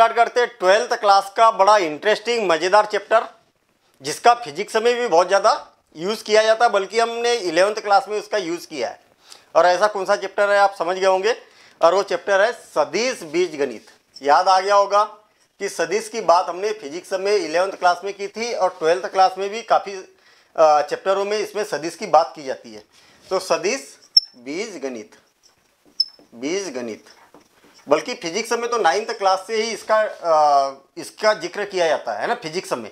start करते हैं twelfth class का बड़ा इंटरेस्टिंग मज़ेदार चैप्टर जिसका फिजिक्स में भी बहुत ज़्यादा यूज़ किया जाता है बल्कि हमने इलेवंथ क्लास में उसका यूज़ किया है और ऐसा कौन सा चैप्टर है आप समझ गए होंगे और वो चैप्टर है सदीश बीज गणित याद आ गया होगा कि सदीश की बात हमने फिजिक्स में इलेवंथ क्लास में की थी और ट्वेल्थ क्लास में भी काफ़ी चैप्टरों में इसमें सदीश की बात की जाती है तो सदीश बीज गणित बीज गणित बल्कि फिजिक्स में तो नाइन्थ क्लास से ही इसका आ, इसका जिक्र किया जाता है ना फिजिक्स में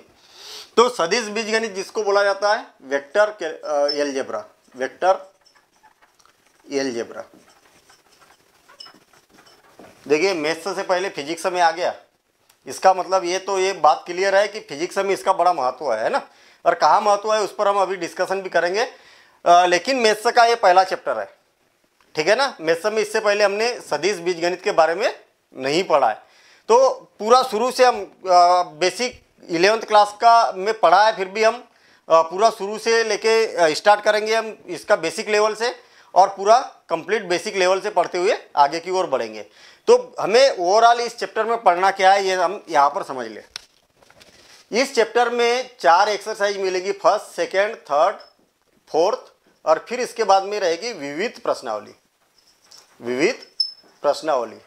तो सदिश बीजगणित जिसको बोला जाता है वेक्टर एलजेब्रा वेक्टर एलजेब्रा देखिए मैथ्स से पहले फिजिक्स में आ गया इसका मतलब ये तो ये बात क्लियर है कि फिजिक्स में इसका बड़ा महत्व है ना और कहाँ महत्व है उस पर हम अभी डिस्कशन भी करेंगे आ, लेकिन मैथ्स का ये पहला चैप्टर है ठीक है ना मैथ्स में इससे पहले हमने बीज बीजगणित के बारे में नहीं पढ़ा है तो पूरा शुरू से हम आ, बेसिक इलेवेंथ क्लास का में पढ़ा है फिर भी हम आ, पूरा शुरू से लेके स्टार्ट करेंगे हम इसका बेसिक लेवल से और पूरा कंप्लीट बेसिक लेवल से पढ़ते हुए आगे की ओर बढ़ेंगे तो हमें ओवरऑल इस चैप्टर में पढ़ना क्या है ये हम यहाँ पर समझ लें इस चैप्टर में चार एक्सरसाइज मिलेगी फर्स्ट सेकेंड थर्ड फोर्थ और फिर इसके बाद में रहेगी विविध प्रश्नावली विविध प्रश्नावली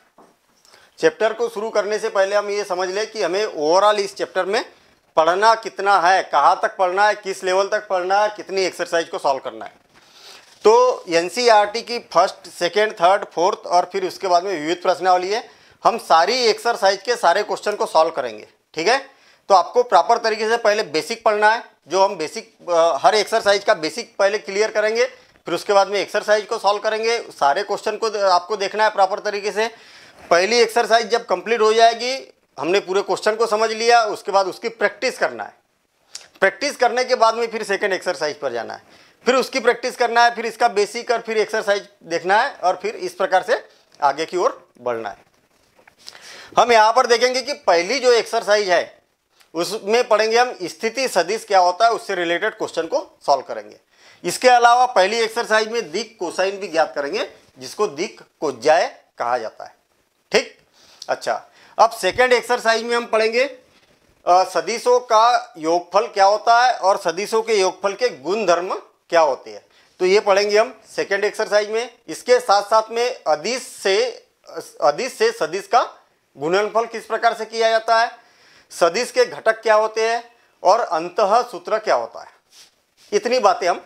चैप्टर को शुरू करने से पहले हम ये समझ लें कि हमें ओवरऑल इस चैप्टर में पढ़ना कितना है कहाँ तक पढ़ना है किस लेवल तक पढ़ना है कितनी एक्सरसाइज को सॉल्व करना है तो एन e की फर्स्ट सेकेंड थर्ड फोर्थ और फिर उसके बाद में विविध प्रश्नावली है हम सारी एक्सरसाइज के सारे क्वेश्चन को सॉल्व करेंगे ठीक है तो आपको प्रॉपर तरीके से पहले बेसिक पढ़ना है जो हम बेसिक हर एक्सरसाइज का बेसिक पहले क्लियर करेंगे फिर उसके बाद में एक्सरसाइज को सॉल्व करेंगे सारे क्वेश्चन को आपको देखना है प्रॉपर तरीके से पहली एक्सरसाइज जब कंप्लीट हो जाएगी हमने पूरे क्वेश्चन को समझ लिया उसके बाद उसकी प्रैक्टिस करना है प्रैक्टिस करने के बाद में फिर सेकेंड एक्सरसाइज पर जाना है फिर उसकी प्रैक्टिस करना है फिर इसका बेसिक और फिर एक्सरसाइज देखना है और फिर इस प्रकार से आगे की ओर बढ़ना है हम यहाँ पर देखेंगे कि पहली जो एक्सरसाइज है उसमें पढ़ेंगे हम स्थिति सदिश क्या होता है उससे रिलेटेड क्वेश्चन को सॉल्व करेंगे इसके अलावा पहली एक्सरसाइज में दिक कोसाइन भी ज्ञात करेंगे जिसको दिक कोज्याय कहा जाता है ठीक अच्छा अब सेकेंड एक्सरसाइज में हम पढ़ेंगे सदिशों का योगफल क्या होता है और सदिशों के योगफल के गुण धर्म क्या होते हैं तो ये पढ़ेंगे हम सेकेंड एक्सरसाइज में इसके साथ साथ में अधिस से अधिस से सदिश का गुणनफल किस प्रकार से किया जाता है सदिश के घटक क्या होते हैं और अंत सूत्र क्या होता है इतनी बातें हम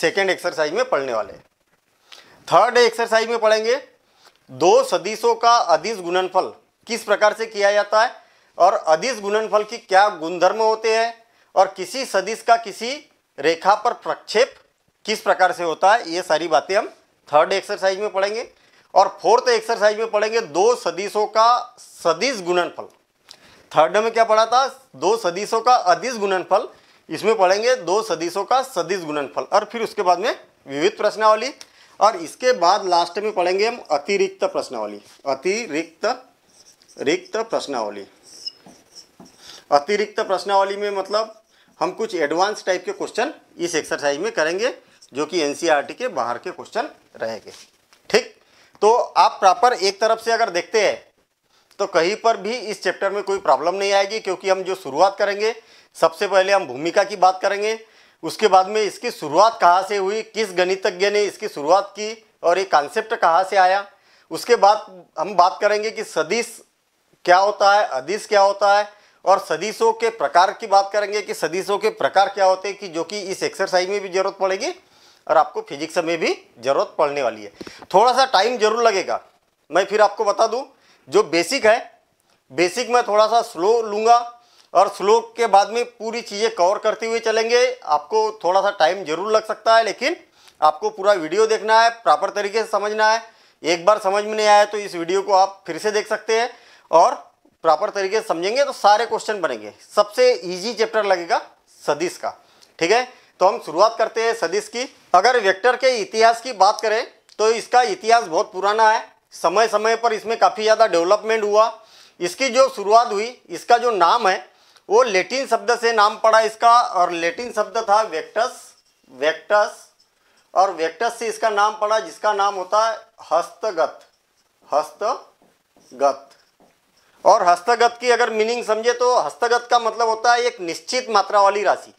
सेकेंड एक्सरसाइज में पढ़ने वाले हैं थर्ड एक्सरसाइज में पढ़ेंगे दो सदिशों का अधिस गुणनफल किस प्रकार से किया जाता है और अधिस गुणनफल की क्या गुणधर्म होते हैं और किसी सदिश का किसी रेखा पर प्रक्षेप किस प्रकार से होता है ये सारी बातें हम थर्ड एक्सरसाइज में पढ़ेंगे और फोर्थ एक्सरसाइज में पढ़ेंगे दो सदिशों का सदिश गुणनफल थर्ड में क्या पढ़ा था दो सदिशों का अधिस गुणनफल इसमें पढ़ेंगे दो सदिशों का सदिश गुणनफल और फिर उसके बाद में विविध प्रश्नावली और इसके बाद लास्ट में पढ़ेंगे हम अतिरिक्त प्रश्नावली अतिरिक्त रिक्त प्रश्नावली अतिरिक्त प्रश्नावली में मतलब हम कुछ एडवांस टाइप के क्वेश्चन इस एक्सरसाइज में करेंगे जो कि एनसीईआरटी e के बाहर के क्वेश्चन रहेंगे ठीक तो आप प्रॉपर एक तरफ से अगर देखते हैं तो कहीं पर भी इस चैप्टर में कोई प्रॉब्लम नहीं आएगी क्योंकि हम जो शुरुआत करेंगे सबसे पहले हम भूमिका की बात करेंगे उसके बाद में इसकी शुरुआत कहाँ से हुई किस गणितज्ञ ने इसकी शुरुआत की और ये कॉन्सेप्ट कहाँ से आया उसके बाद हम बात करेंगे कि सदिश क्या होता है अदिश क्या होता है और सदिशों के प्रकार की बात करेंगे कि सदिशों के प्रकार क्या होते हैं कि जो कि इस एक्सरसाइज में भी ज़रूरत पड़ेगी और आपको फिजिक्स में भी ज़रूरत पड़ने वाली है थोड़ा सा टाइम जरूर लगेगा मैं फिर आपको बता दूँ जो बेसिक है बेसिक में थोड़ा सा स्लो लूँगा और स्लो के बाद में पूरी चीज़ें कवर करते हुए चलेंगे आपको थोड़ा सा टाइम ज़रूर लग सकता है लेकिन आपको पूरा वीडियो देखना है प्रॉपर तरीके से समझना है एक बार समझ में नहीं आया तो इस वीडियो को आप फिर से देख सकते हैं और प्रॉपर तरीके से समझेंगे तो सारे क्वेश्चन बनेंगे सबसे ईजी चैप्टर लगेगा सदीश का ठीक है तो हम शुरुआत करते हैं सदिश की अगर वेक्टर के इतिहास की बात करें तो इसका इतिहास बहुत पुराना है समय समय पर इसमें काफ़ी ज़्यादा डेवलपमेंट हुआ इसकी जो शुरुआत हुई इसका जो नाम है वो लेटिन शब्द से नाम पड़ा इसका और लेटिन शब्द था वेक्टस वेक्टस और वेक्टस से इसका नाम पड़ा जिसका नाम होता है हस्तगत हस्तगत और हस्तगत की अगर मीनिंग समझे तो हस्तगत का मतलब होता है एक निश्चित मात्रा वाली राशि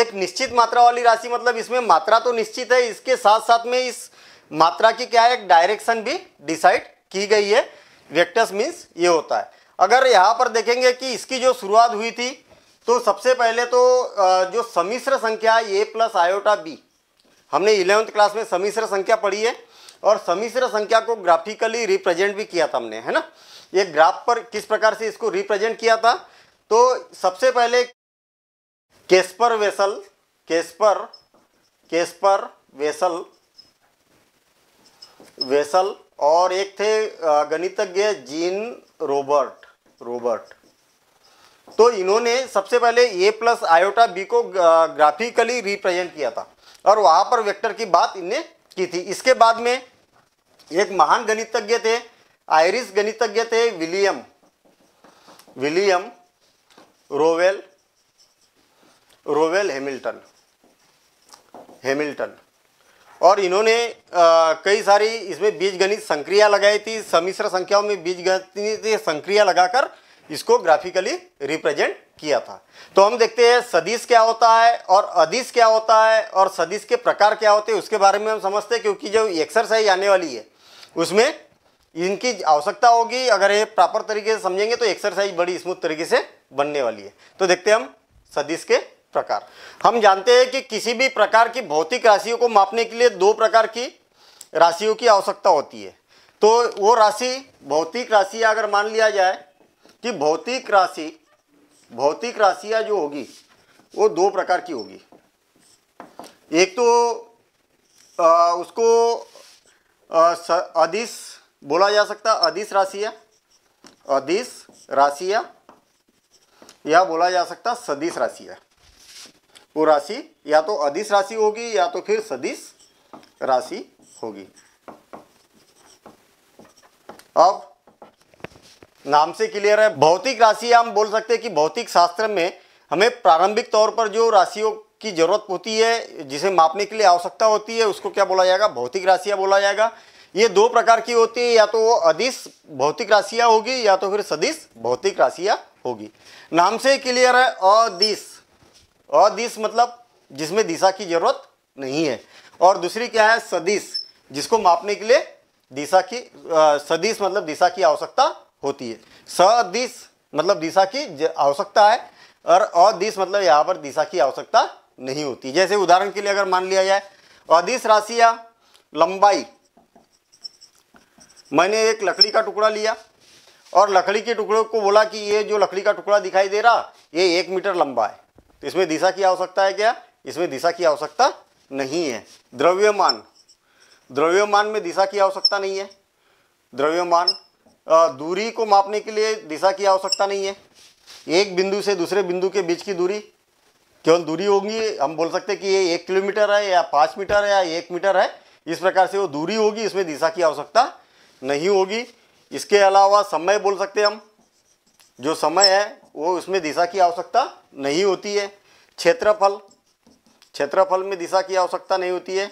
एक निश्चित मात्रा वाली राशि मतलब इसमें मात्रा तो निश्चित है इसके साथ साथ में इस मात्रा की क्या है डायरेक्शन भी डिसाइड की गई है वेक्टर्स मीन्स ये होता है अगर यहाँ पर देखेंगे कि इसकी जो शुरुआत हुई थी तो सबसे पहले तो जो समिश्र संख्या ए प्लस आयोटा बी हमने इलेवंथ क्लास में समिश्र संख्या पढ़ी है और समिश्र संख्या को ग्राफिकली रिप्रेजेंट भी किया था हमने है ना ये ग्राफ पर किस प्रकार से इसको रिप्रेजेंट किया था तो सबसे पहले Caspar Wessel Caspar Caspar Wessel Wessel और एक थे गणितज्ञ जीन रोबर्ट रोबर्ट तो इन्होंने सबसे पहले ए प्लस आयोटा बी को ग्राफिकली रिप्रेजेंट किया था और वहाँ पर वेक्टर की बात इनने की थी इसके बाद में एक महान गणितज्ञ थे आयरिश गणितज्ञ थे William William Rowan Rowan Hamilton Hamilton और इन्होंने कई सारी इसमें बीज गणित संक्रिया लगाई थी समिश्र संख्याओं में बीज गणित संक्रिया लगाकर इसको ग्राफिकली रिप्रेजेंट किया था तो हम देखते हैं सदिश क्या होता है और अदिश क्या होता है और सदिश के प्रकार क्या होते हैं उसके बारे में हम समझते हैं क्योंकि जो एक्सरसाइज आने वाली है उसमें इनकी आवश्यकता होगी अगर ये प्रॉपर तरीके से समझेंगे तो एक्सरसाइज बड़ी स्मूथ तरीके से बनने वाली है तो देखते हैं हम सदिश के प्रकार हम जानते हैं कि किसी भी प्रकार की भौतिक राशियों को मापने के लिए दो प्रकार की राशियों की आवश्यकता होती है तो वो राशि भौतिक राशि अगर मान लिया जाए कि भौतिक राशि भौतिक राशियाँ जो होगी वो दो प्रकार की होगी एक तो आ, उसको अधिस बोला जा सकता अधिस राशिया अधिस राशिया या बोला जा सकता सदिश राशिया वो राशि या तो अधिस राशि होगी या तो फिर सदिश राशि होगी अब नाम से क्लियर है भौतिक राशि हम बोल सकते हैं कि भौतिक शास्त्र में हमें प्रारंभिक तौर पर जो राशियों की जरूरत होती है जिसे मापने के लिए आवश्यकता होती है उसको क्या बोला जाएगा भौतिक राशियां बोला जाएगा ये दो प्रकार की होती है या तो वो अधिस भौतिक राशियां होगी या तो फिर सदिश भौतिक राशियां होगी नाम से क्लियर है अधिश अदिश मतलब जिसमें दिशा की जरूरत नहीं है और दूसरी क्या है सदिश जिसको मापने के लिए दिशा की सदिश मतलब दिशा की आवश्यकता होती है सदिश मतलब दिशा की आवश्यकता है और अदिश मतलब यहाँ पर दिशा की आवश्यकता नहीं होती जैसे उदाहरण के लिए अगर मान लिया जाए अदिश राशि या लंबाई मैंने एक लकड़ी का टुकड़ा लिया और लकड़ी के टुकड़े को बोला कि ये जो लकड़ी का टुकड़ा दिखाई दे रहा ये एक मीटर लंबा है तो इसमें दिशा की आवश्यकता है क्या इसमें दिशा की आवश्यकता नहीं है द्रव्यमान द्रव्यमान में दिशा की आवश्यकता नहीं है द्रव्यमान दूरी को मापने के लिए दिशा की आवश्यकता नहीं है एक बिंदु से दूसरे बिंदु के बीच की दूरी केवल दूरी होगी हम बोल सकते हैं कि ये एक किलोमीटर है या पाँच मीटर है या एक मीटर है इस प्रकार से वो दूरी होगी इसमें दिशा की आवश्यकता नहीं होगी इसके अलावा समय बोल सकते हैं हम जो समय है वो उसमें दिशा की आवश्यकता नहीं होती है क्षेत्रफल क्षेत्रफल में दिशा की आवश्यकता नहीं होती है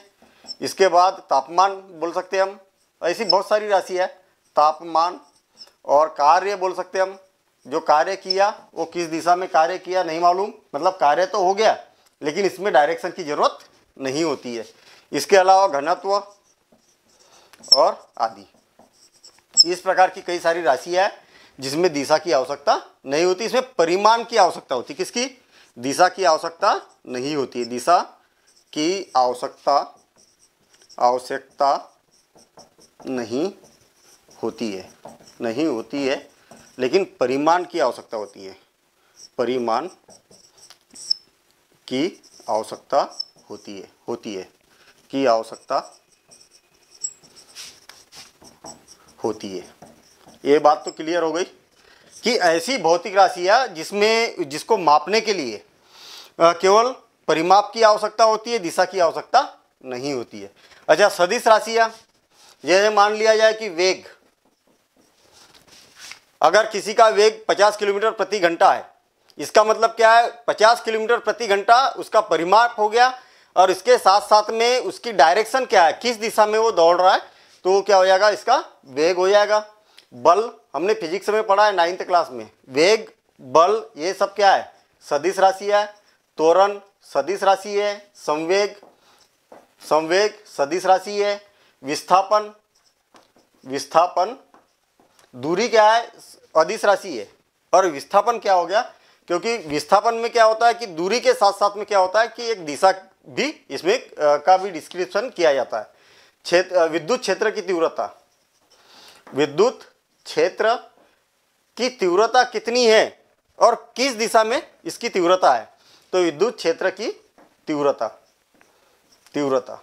इसके बाद तापमान बोल सकते हम ऐसी बहुत सारी राशि है तापमान और कार्य बोल सकते हम जो कार्य किया वो किस दिशा में कार्य किया नहीं मालूम मतलब कार्य तो हो गया लेकिन इसमें डायरेक्शन की ज़रूरत नहीं होती है इसके अलावा घनत्व और आदि इस प्रकार की कई सारी राशियाँ हैं जिसमें दिशा की आवश्यकता नहीं होती इसमें परिमाण की आवश्यकता होती किसकी दिशा की आवश्यकता नहीं होती है दिशा की आवश्यकता आवश्यकता नहीं होती है नहीं होती है लेकिन परिमाण की आवश्यकता होती है परिमाण की आवश्यकता होती है होती है की आवश्यकता होती है ये बात तो क्लियर हो गई कि ऐसी भौतिक राशियाँ जिसमें जिसको मापने के लिए केवल परिमाप की आवश्यकता होती है दिशा की आवश्यकता नहीं होती है अच्छा सदिश राशियाँ जैसे मान लिया जाए कि वेग अगर किसी का वेग 50 किलोमीटर प्रति घंटा है इसका मतलब क्या है 50 किलोमीटर प्रति घंटा उसका परिमाप हो गया और इसके साथ साथ में उसकी डायरेक्शन क्या है किस दिशा में वो दौड़ रहा है तो क्या हो जाएगा इसका वेग हो जाएगा बल हमने फिजिक्स में पढ़ा है नाइन्थ क्लास में वेग बल ये सब क्या है सदिश राशि है तोरण सदिश राशि है संवेग संवेग सदिश राशि है विस्थापन विस्थापन दूरी क्या है अदिश राशि है और विस्थापन क्या हो गया क्योंकि विस्थापन में क्या होता है कि दूरी के साथ साथ में क्या होता है कि एक दिशा भी इसमें का भी डिस्क्रिप्शन किया जाता है क्षेत्र विद्युत क्षेत्र की तीव्रता विद्युत क्षेत्र की तीव्रता कितनी है और किस दिशा में इसकी तीव्रता है तो विद्युत क्षेत्र की तीव्रता तीव्रता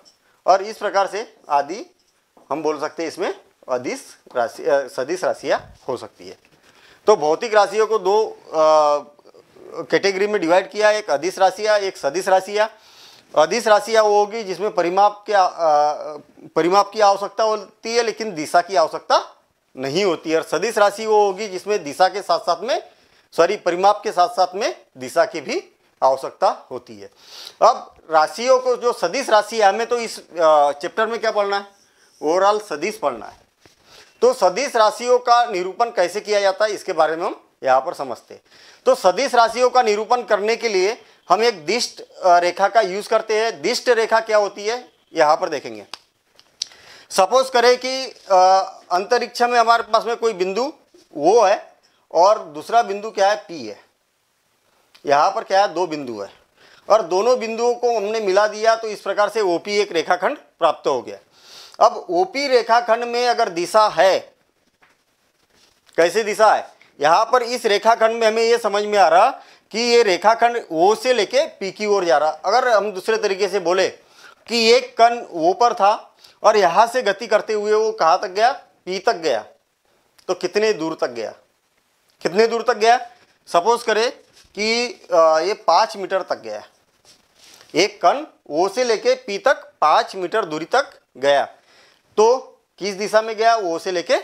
और इस प्रकार से आदि हम बोल सकते हैं इसमें अधिस राशि सदिश राशियाँ हो सकती है तो भौतिक राशियों को दो कैटेगरी में डिवाइड किया एक अधिस राशियाँ एक सदिश राशियाँ अधिस राशियाँ वो होगी जिसमें परिमाप के परिमाप की आवश्यकता होती है लेकिन दिशा की आवश्यकता नहीं होती है और सदिश राशि वो होगी जिसमें दिशा के साथ साथ में सॉरी परिमाप के साथ साथ में दिशा की भी आवश्यकता होती है अब राशियों को जो सदिश राशि है हमें तो इस चैप्टर में क्या पढ़ना है ओवरऑल सदिश पढ़ना है तो सदिश राशियों का निरूपण कैसे किया जाता है इसके बारे में हम यहाँ पर समझते हैं तो सदिश राशियों का निरूपण करने के लिए हम एक दिष्ट रेखा का यूज करते हैं दिष्ट रेखा क्या होती है यहाँ पर देखेंगे सपोज करें कि अंतरिक्ष में हमारे पास में कोई बिंदु वो है और दूसरा बिंदु क्या है पी है यहाँ पर क्या है दो बिंदु है और दोनों बिंदुओं को हमने मिला दिया तो इस प्रकार से ओपी एक रेखाखंड प्राप्त हो गया अब ओपी रेखाखंड में अगर दिशा है कैसे दिशा है यहाँ पर इस रेखाखंड में हमें ये समझ में आ रहा कि ये रेखाखंड ओ से लेके पी की ओर जा रहा अगर हम दूसरे तरीके से बोले कि एक कण वो पर था और यहाँ से गति करते हुए वो कहाँ तक गया पी तक गया तो कितने दूर तक गया कितने दूर तक गया सपोज करें कि ये पाँच मीटर तक गया एक कण ओ से लेके पी तक पाँच मीटर दूरी तक गया तो किस दिशा में गया ओ से लेके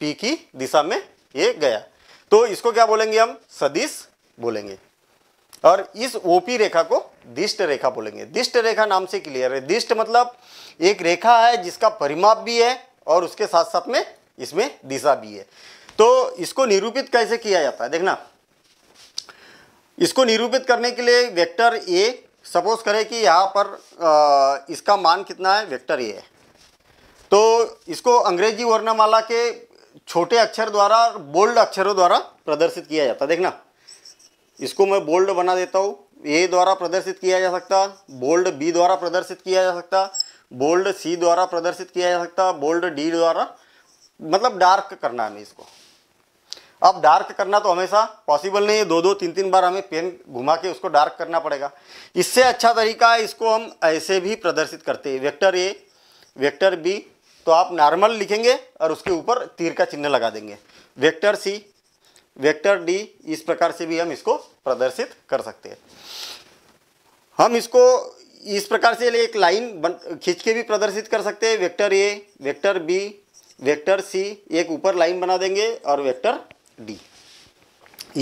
पी की दिशा में ये गया तो इसको क्या बोलेंगे हम सदिश बोलेंगे और इस ओपी रेखा को दिष्ट रेखा बोलेंगे दिष्ट रेखा नाम से क्लियर है दिष्ट मतलब एक रेखा है जिसका परिमाप भी है और उसके साथ साथ में इसमें दिशा भी है तो इसको निरूपित कैसे किया जाता है देखना इसको निरूपित करने के लिए वेक्टर ए सपोज करें कि यहाँ पर आ, इसका मान कितना है वेक्टर ए तो इसको अंग्रेजी वर्णमाला के छोटे अक्षर द्वारा बोल्ड अक्षरों द्वारा प्रदर्शित किया जाता है देखना इसको मैं बोल्ड बना देता हूँ ए द्वारा प्रदर्शित किया जा सकता बोल्ड बी द्वारा प्रदर्शित किया जा सकता बोल्ड सी द्वारा प्रदर्शित किया जा सकता बोल्ड डी द्वारा मतलब डार्क करना हमें इसको अब डार्क करना तो हमेशा पॉसिबल नहीं है दो दो तीन तीन बार हमें पेन घुमा के उसको डार्क करना पड़ेगा इससे अच्छा तरीका है इसको हम ऐसे भी प्रदर्शित करते हैं वेक्टर ए वेक्टर बी तो आप नॉर्मल लिखेंगे और उसके ऊपर तीर का चिन्ह लगा देंगे वेक्टर सी वेक्टर डी इस प्रकार से भी हम इसको प्रदर्शित कर सकते हैं हम इसको इस प्रकार से एक लाइन खींच के भी प्रदर्शित कर सकते हैं vector A vector B vector C एक ऊपर लाइन बना देंगे और वेक्टर डी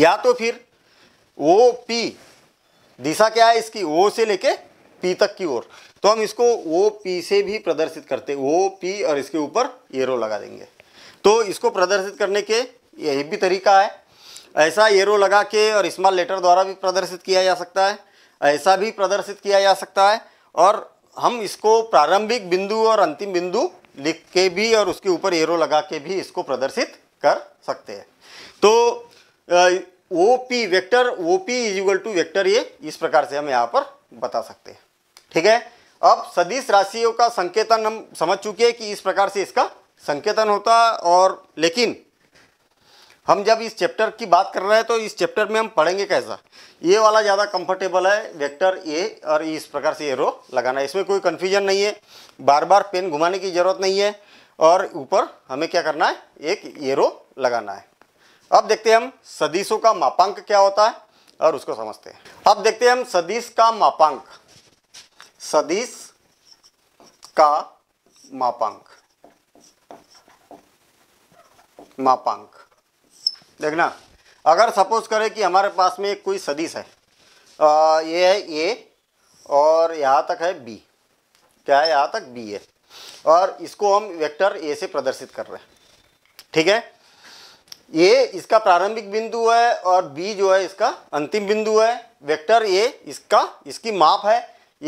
या तो फिर ओ पी दिशा क्या है इसकी ओ से लेके पी तक की ओर तो हम इसको ओ पी से भी प्रदर्शित करते ओ पी और इसके ऊपर एरो लगा देंगे तो इसको प्रदर्शित करने के यही भी तरीका है ऐसा एरो लगा के और स्मॉल लेटर द्वारा भी प्रदर्शित किया जा सकता है ऐसा भी प्रदर्शित किया जा सकता है और हम इसको प्रारंभिक बिंदु और अंतिम बिंदु लिख के भी और उसके ऊपर एरो लगा के भी इसको प्रदर्शित कर सकते हैं तो O P vector O P is equal to vector ये इस प्रकार से हम यहाँ पर बता सकते हैं ठीक है अब सदिश राशियों का संकेतन हम समझ चुके हैं कि इस प्रकार से इसका संकेतन होता और लेकिन हम जब इस चैप्टर की बात कर रहे हैं तो इस चैप्टर में हम पढ़ेंगे कैसा ये वाला ज़्यादा कंफर्टेबल है वेक्टर ए और इस प्रकार से एरो लगाना है इसमें कोई कन्फ्यूजन नहीं है बार बार पेन घुमाने की ज़रूरत नहीं है और ऊपर हमें क्या करना है एक एरो लगाना है अब देखते हैं हम सदिशों का मापांक क्या होता है और उसको समझते हैं अब देखते हैं हम सदिश का मापांक सदिश का मापांक मापांक देखना अगर सपोज करें कि हमारे पास में कोई सदिश है आ, ये है ए और यहाँ तक है बी क्या है यहाँ तक बी है और इसको हम वेक्टर ए से प्रदर्शित कर रहे हैं ठीक है ये इसका प्रारंभिक बिंदु है और बी जो है इसका अंतिम बिंदु है वेक्टर ए इसका इसकी माप है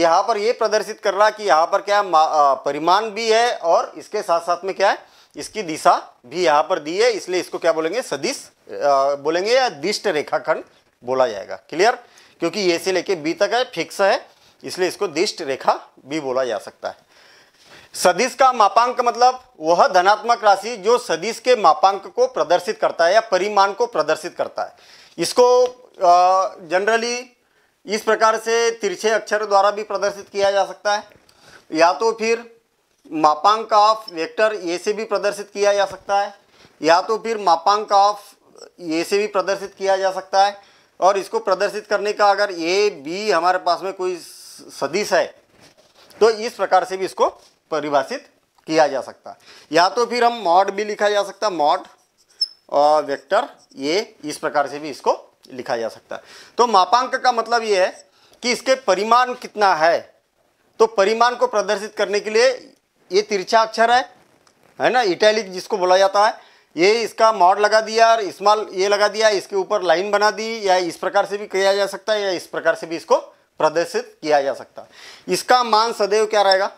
यहाँ पर ये प्रदर्शित कर रहा कि यहाँ पर क्या परिमाण भी है और इसके साथ साथ में क्या है इसकी दिशा भी यहाँ पर दी है इसलिए इसको क्या बोलेंगे सदिश बोलेंगे या दिष्ट रेखाखंड बोला जाएगा क्लियर क्योंकि ए से लेके बी तक है फिक्स है इसलिए इसको दिष्ट रेखा भी बोला जा सकता है सदिश का मापांक मतलब वह धनात्मक राशि जो सदिश के मापांक को प्रदर्शित करता है या परिमाण को प्रदर्शित करता है इसको जनरली इस प्रकार से तिरछे अक्षर द्वारा भी प्रदर्शित किया जा सकता है या तो फिर मापांक ऑफ वेक्टर ए से भी प्रदर्शित किया जा सकता है या तो फिर मापांक ऑफ ए से भी प्रदर्शित किया जा सकता है और इसको प्रदर्शित करने का अगर ए बी हमारे पास में कोई सदिश है तो इस प्रकार से भी इसको परिभाषित किया जा सकता है या तो फिर हम मॉड भी लिखा जा सकता है मॉड और वेक्टर ये इस प्रकार से भी इसको लिखा जा सकता है तो मापांक का मतलब ये है कि इसके परिमाण कितना है तो परिमाण को प्रदर्शित करने के लिए ये तिरछा अक्षर है है ना इटैलिक जिसको बोला जाता है ये इसका मॉड लगा दिया और इस्माल ये लगा दिया इसके ऊपर लाइन बना दी या इस प्रकार से भी किया जा सकता है या इस प्रकार से भी इसको प्रदर्शित किया जा सकता है इसका मान सदैव क्या रहेगा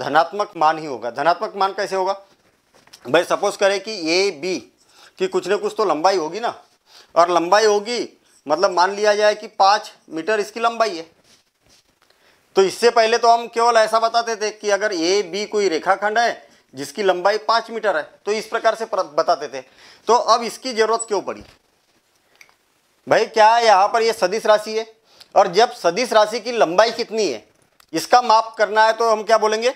धनात्मक मान ही होगा धनात्मक मान कैसे होगा भाई सपोज करें कि ए बी की कुछ ना कुछ तो लंबाई होगी ना और लंबाई होगी मतलब मान लिया जाए कि पाँच मीटर इसकी लंबाई है तो इससे पहले तो हम केवल ऐसा बताते थे कि अगर ए बी कोई रेखाखंड है जिसकी लंबाई पांच मीटर है तो इस प्रकार से बताते थे तो अब इसकी ज़रूरत क्यों पड़ी भाई क्या यहां पर यह सदिश राशि है और जब सदिश राशि की लंबाई कितनी है इसका माप करना है तो हम क्या बोलेंगे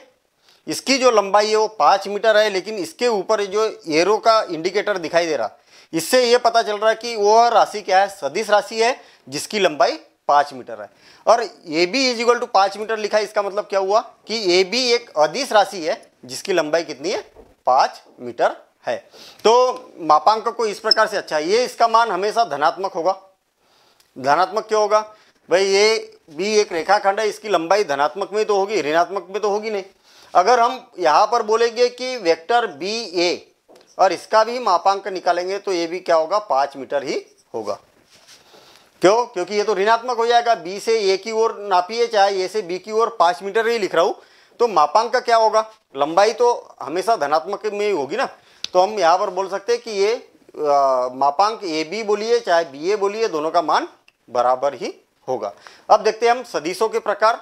इसकी जो लंबाई है वो पांच मीटर है लेकिन इसके ऊपर जो एरो का इंडिकेटर दिखाई दे रहा इससे यह पता चल रहा है कि वह राशि क्या है सदिश राशि है जिसकी लंबाई पाँच मीटर है और A B is equal to पाँच मीटर लिखा है इसका मतलब क्या हुआ कि ए बी एक अदिश राशि है जिसकी लंबाई कितनी है पाँच मीटर है तो मापांक को इस प्रकार से अच्छा है ये इसका मान हमेशा धनात्मक होगा धनात्मक क्यों होगा भाई ये भी एक रेखाखंड है इसकी लंबाई धनात्मक में तो होगी ऋणात्मक में तो होगी नहीं अगर हम यहाँ पर बोलेंगे कि वेक्टर बी ए और इसका भी मापांक निकालेंगे तो ये भी क्या होगा पाँच मीटर ही होगा क्यों क्योंकि ये तो ऋणात्मक हो जाएगा बी से ए की ओर नापिए चाहे ए से बी की ओर पाँच मीटर ही लिख रहा हूं तो मापांक का क्या होगा लंबाई तो हमेशा धनात्मक में ही होगी ना तो हम यहाँ पर बोल सकते हैं कि ये आ, मापांक ए बी बोलिए चाहे बी ए बोलिए दोनों का मान बराबर ही होगा अब देखते हैं हम सदिशों के प्रकार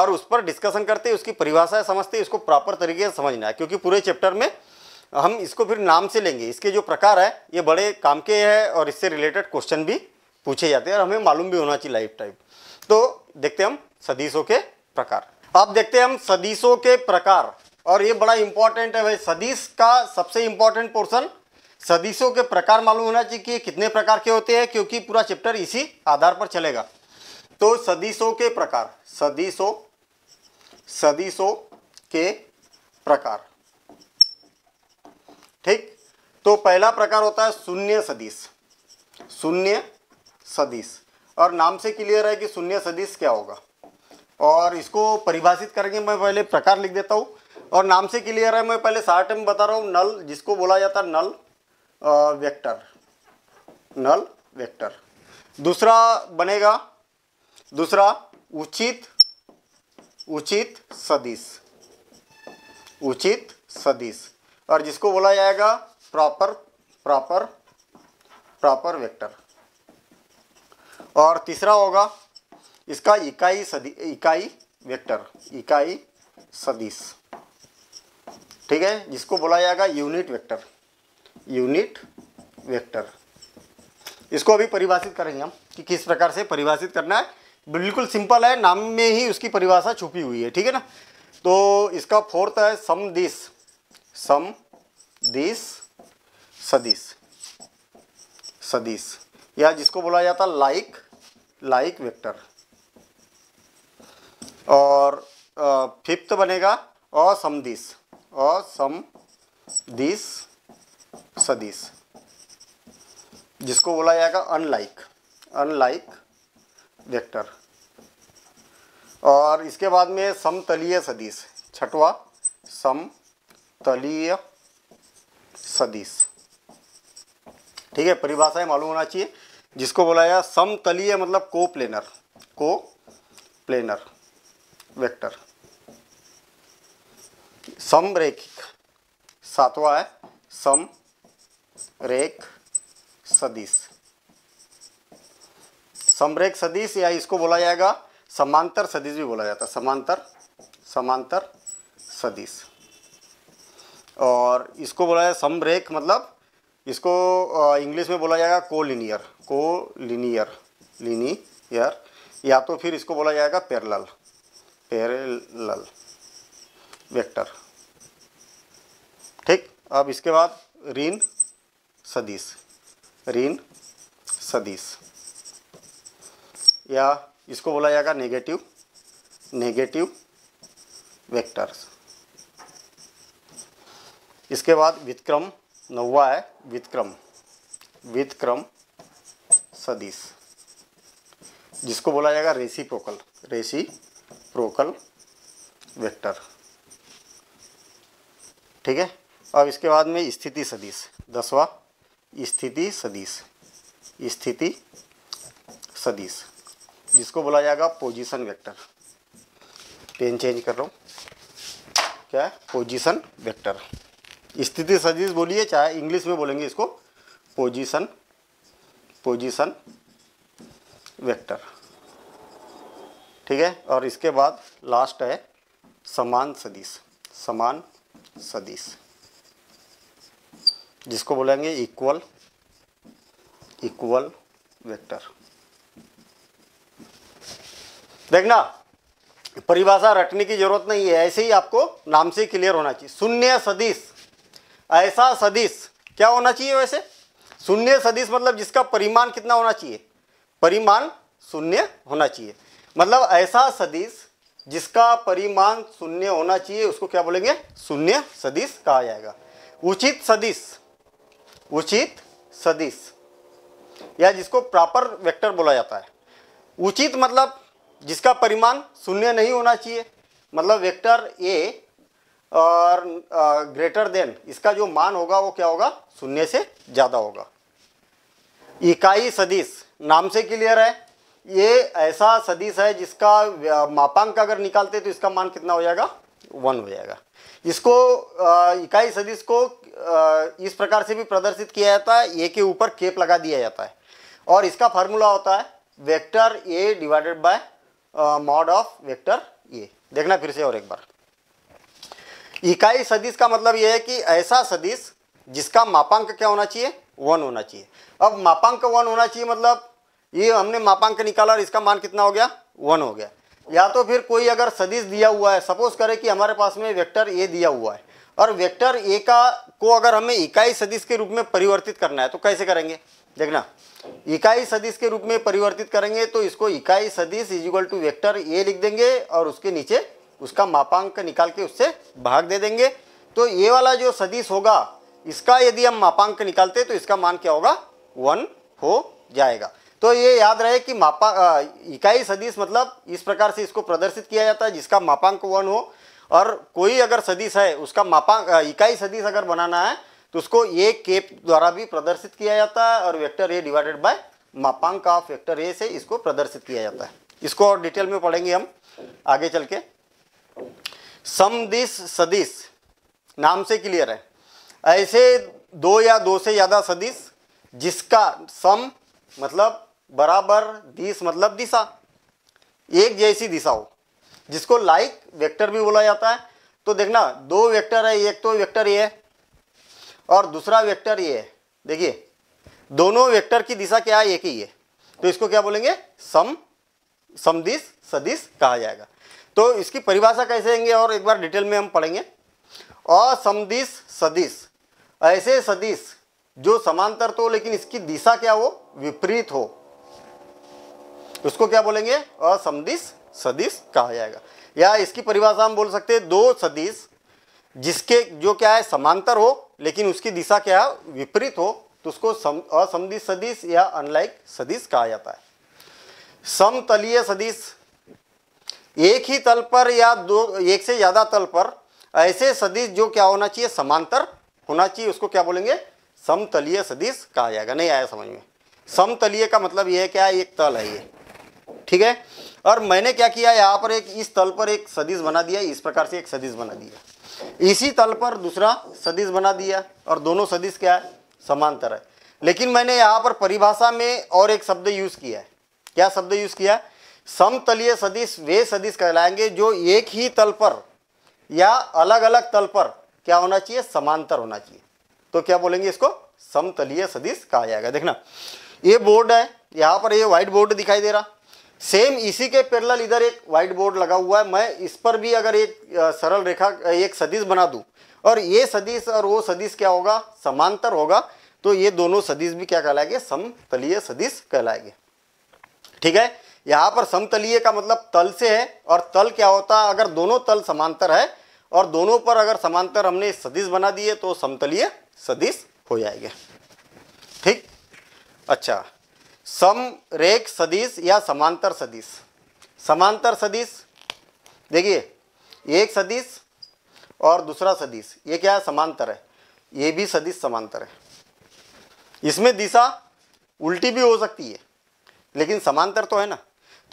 और उस पर डिस्कशन करते हैं उसकी है समझते हैं इसको प्रॉपर तरीके से समझना है क्योंकि पूरे चैप्टर में हम इसको फिर नाम से लेंगे इसके जो प्रकार है ये बड़े काम के हैं और इससे रिलेटेड क्वेश्चन भी पूछे जाते हैं और हमें मालूम भी होना चाहिए लाइफ टाइप तो देखते हम सदिशों के प्रकार अब देखते हैं हम सदिशों के प्रकार और ये बड़ा इंपॉर्टेंट है भाई सदिश का सबसे इंपॉर्टेंट पोर्शन सदिशों के प्रकार मालूम होना चाहिए कि कितने प्रकार के होते हैं क्योंकि पूरा चैप्टर इसी आधार पर चलेगा तो सदिशों के प्रकार सदिशों सदिशों के प्रकार ठीक तो पहला प्रकार होता है शून्य सदीश शून्य सदिश और नाम से क्लियर है कि शून्य सदिश क्या होगा और इसको परिभाषित करके मैं पहले प्रकार लिख देता हूँ और नाम से क्लियर है मैं पहले शार्ट में बता रहा हूँ नल जिसको बोला जाता है नल वेक्टर नल वेक्टर दूसरा बनेगा दूसरा उचित उचित सदिश उचित सदिश और जिसको बोला जाएगा प्रॉपर प्रॉपर प्रॉपर वेक्टर और तीसरा होगा इसका इकाई सदी इकाई वेक्टर इकाई सदिश ठीक है जिसको बोला जाएगा यूनिट वेक्टर यूनिट वेक्टर इसको अभी परिभाषित करेंगे हम कि किस प्रकार से परिभाषित करना है बिल्कुल सिंपल है नाम में ही उसकी परिभाषा छुपी हुई है ठीक है ना तो इसका फोर्थ है सम दिस सम दिस सदिश सदिश या जिसको बोला जाता लाइक लाइक वेक्टर और फिफ्थ बनेगा असमदिश असम दिस सदिश जिसको बोला जाएगा अनलाइक अनलाइक वेक्टर और इसके बाद में समतलीय सदिश छठवा समतलीय सदिश ठीक है परिभाषाएं मालूम होना चाहिए जिसको बोला गया समतलीय मतलब को प्लेनर को प्लेनर वेक्टर समरेखिक सातवां है सम रेख सदिश समरेख सदिश या इसको बोला जाएगा समांतर सदिश भी बोला जाता है समांतर समांतर सदिश और इसको बोला जाए समरेख मतलब इसको इंग्लिश में बोला जाएगा कोलिनियर को लिनियर लिनियर या तो फिर इसको बोला जाएगा पैरेलल पैरेलल वेक्टर ठीक अब इसके बाद ऋण सदिश ऋण सदिश या इसको बोला जाएगा नेगेटिव नेगेटिव वेक्टर्स इसके बाद वितक्रम नौवा है व्युतक्रम वितक्रम सदिश जिसको बोला जाएगा रेसी प्रोकल रेसी प्रोकल वेक्टर ठीक है अब इसके बाद में स्थिति सदिश दसवा स्थिति सदिश स्थिति सदिश जिसको बोला जाएगा पोजीशन वेक्टर पेन चेंज कर रहा हूँ क्या है पोजीशन वेक्टर स्थिति सदिश बोलिए चाहे इंग्लिश में बोलेंगे इसको पोजीशन पोजीशन वेक्टर ठीक है और इसके बाद लास्ट है समान सदिश समान सदिश जिसको बोलेंगे इक्वल इक्वल वेक्टर देखना परिभाषा रटने की जरूरत नहीं है ऐसे ही आपको नाम से क्लियर होना चाहिए शून्य सदिश ऐसा सदिश क्या होना चाहिए वैसे शून्य सदिश मतलब जिसका परिमाण कितना होना चाहिए परिमाण शून्य होना चाहिए मतलब ऐसा सदिश जिसका परिमाण शून्य होना चाहिए उसको क्या बोलेंगे शून्य सदिश कहा जाएगा उचित सदिश उचित सदिश या जिसको प्रॉपर वेक्टर बोला जाता है उचित मतलब जिसका परिमाण शून्य नहीं होना चाहिए मतलब वेक्टर ए और ग्रेटर देन इसका जो मान होगा वो क्या होगा शून्य से ज़्यादा होगा इकाई सदिश नाम से क्लियर है ये ऐसा सदिश है जिसका मापांक अगर निकालते तो इसका मान कितना हो जाएगा वन हो जाएगा इसको इकाई सदिश को इस प्रकार से भी प्रदर्शित किया जाता है ए के ऊपर केप लगा दिया जाता है और इसका फार्मूला होता है vector A divided by mod of vector A देखना फिर से और एक बार इकाई सदिश का मतलब यह है कि ऐसा सदिश जिसका मापांक क्या होना चाहिए वन होना चाहिए अब मापांक वन होना चाहिए मतलब ये हमने मापांक निकाला और इसका मान कितना हो गया वन हो गया या तो फिर कोई अगर सदिश दिया हुआ है सपोज करें कि हमारे पास में वेक्टर ए दिया हुआ है और वेक्टर ए का को अगर हमें इकाई सदिश के रूप में परिवर्तित करना है तो कैसे करेंगे देखना इकाई सदिश के रूप में परिवर्तित करेंगे तो इसको इकाई सदिश is equal to vector A लिख देंगे और उसके नीचे उसका मापांक निकाल के उससे भाग दे देंगे तो ये वाला जो सदिश होगा इसका यदि हम मापांक निकालते तो इसका मान क्या होगा वन हो जाएगा तो ये याद रहे कि मापा इकाई सदिश मतलब इस प्रकार से इसको प्रदर्शित किया जाता है जिसका मापांक वन हो और कोई अगर सदिश है उसका मापांक इकाई सदिश अगर बनाना है तो उसको ए के द्वारा भी प्रदर्शित किया जाता है और वेक्टर ए डिवाइडेड बाय मापांक ऑफ वेक्टर ए से इसको प्रदर्शित किया जाता है इसको और डिटेल में पढ़ेंगे हम आगे चल के समदिश सदिस नाम से क्लियर है ऐसे दो या दो से ज़्यादा सदिस जिसका सम मतलब बराबर दिश मतलब दिशा एक जैसी दिशा हो जिसको लाइक वेक्टर भी बोला जाता है तो देखना दो वेक्टर है एक तो वेक्टर ये है और दूसरा वेक्टर ये है देखिए दोनों वेक्टर की दिशा क्या है एक ही है तो इसको क्या बोलेंगे सम समदिश सदिश कहा जाएगा तो इसकी परिभाषा कैसे होंगे और एक बार डिटेल में हम पढ़ेंगे असमदिश सदिश ऐसे सदिश जो समांतर तो लेकिन इसकी दिशा क्या हो विपरीत हो उसको क्या बोलेंगे असमदिश सदिश कहा जाएगा या इसकी परिभाषा हम बोल सकते हैं दो सदिश जिसके जो क्या है समांतर हो लेकिन उसकी दिशा क्या है विपरीत हो तो उसको असमदिश सदिश या अनलाइक सदिश कहा जाता है समतलीय सदिश एक ही तल पर या दो एक से ज़्यादा तल पर ऐसे सदिश जो क्या होना चाहिए समांतर होना चाहिए उसको क्या बोलेंगे समतलीय सदिश कहा जाएगा नहीं आया समझ में समतलीय का मतलब यह है क्या एक तल है ये ठीक है और मैंने क्या किया यहाँ पर एक इस तल पर एक सदिश बना दिया इस प्रकार से एक सदिश बना दिया इसी तल पर दूसरा सदिश बना दिया और दोनों सदिश क्या है समांतर है लेकिन मैंने यहाँ पर परिभाषा में और एक शब्द यूज़ किया है क्या शब्द यूज़ किया है समतलीय सदिश वे सदिश कहलाएंगे जो एक ही तल पर या अलग अलग तल पर क्या होना चाहिए समांतर होना चाहिए तो क्या बोलेंगे इसको समतलीय सदिश कहा जाएगा देखना ये बोर्ड है यहाँ पर ये व्हाइट बोर्ड दिखाई दे रहा सेम इसी के पैरेलल इधर एक व्हाइट बोर्ड लगा हुआ है मैं इस पर भी अगर एक सरल रेखा एक सदिश बना दूं और ये सदिश और वो सदिश क्या होगा समांतर होगा तो ये दोनों सदिश भी क्या कहलाएंगे समतलीय सदिश कहलाएंगे ठीक है यहाँ पर समतलीय का मतलब तल से है और तल क्या होता है अगर दोनों तल समांतर है और दोनों पर अगर समांतर हमने सदिश बना दिए तो समतलीय सदिश हो जाएगा ठीक अच्छा सम रेख सदिश या समांतर सदिश समांतर सदिश देखिए एक सदिश और दूसरा सदिश ये क्या है समांतर है ये भी सदिश समांतर है इसमें दिशा उल्टी भी हो सकती है लेकिन समांतर तो है ना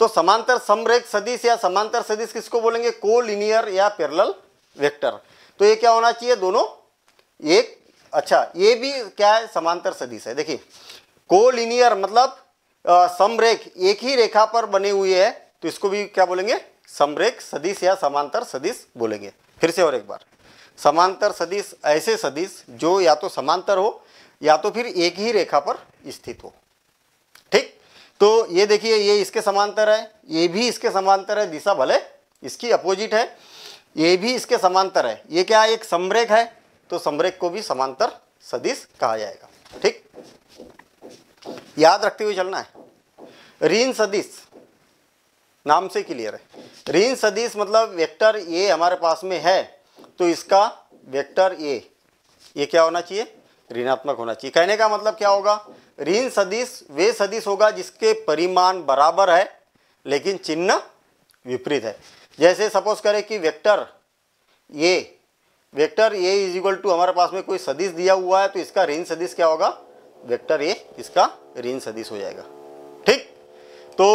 तो समांतर समरेख सदिश या समांतर सदिश किसको बोलेंगे कोलिनियर या पेरल वेक्टर तो ये क्या होना चाहिए दोनों एक अच्छा ये भी क्या है समांतर सदिश है देखिए कोलिनियर मतलब समरेख एक ही रेखा पर बने हुए है तो इसको भी क्या बोलेंगे समरेख सदिश या समांतर सदिश बोलेंगे फिर से और एक बार समांतर सदिश ऐसे सदिश जो या तो समांतर हो या तो फिर एक ही रेखा पर स्थित हो ठीक तो ये देखिए ये इसके समांतर है ये भी इसके समांतर है दिशा भले इसकी अपोजिट है ये भी इसके समांतर है ये क्या एक समरेख है तो समरेख को भी समांतर सदिश कहा जाएगा ठीक याद रखते हुए चलना है ऋण सदिश नाम से क्लियर है ऋण सदिश मतलब वेक्टर ए हमारे पास में है तो इसका वेक्टर ए ये क्या होना चाहिए ऋणात्मक होना चाहिए कहने का मतलब क्या होगा ऋण सदिश वे सदिश होगा जिसके परिमाण बराबर है लेकिन चिन्ह विपरीत है जैसे सपोज करें कि वेक्टर ये vector A is equal to हमारे पास में कोई सदिश दिया हुआ है तो इसका ऋण सदिश क्या होगा वेक्टर ए इसका ऋण सदिश हो जाएगा ठीक तो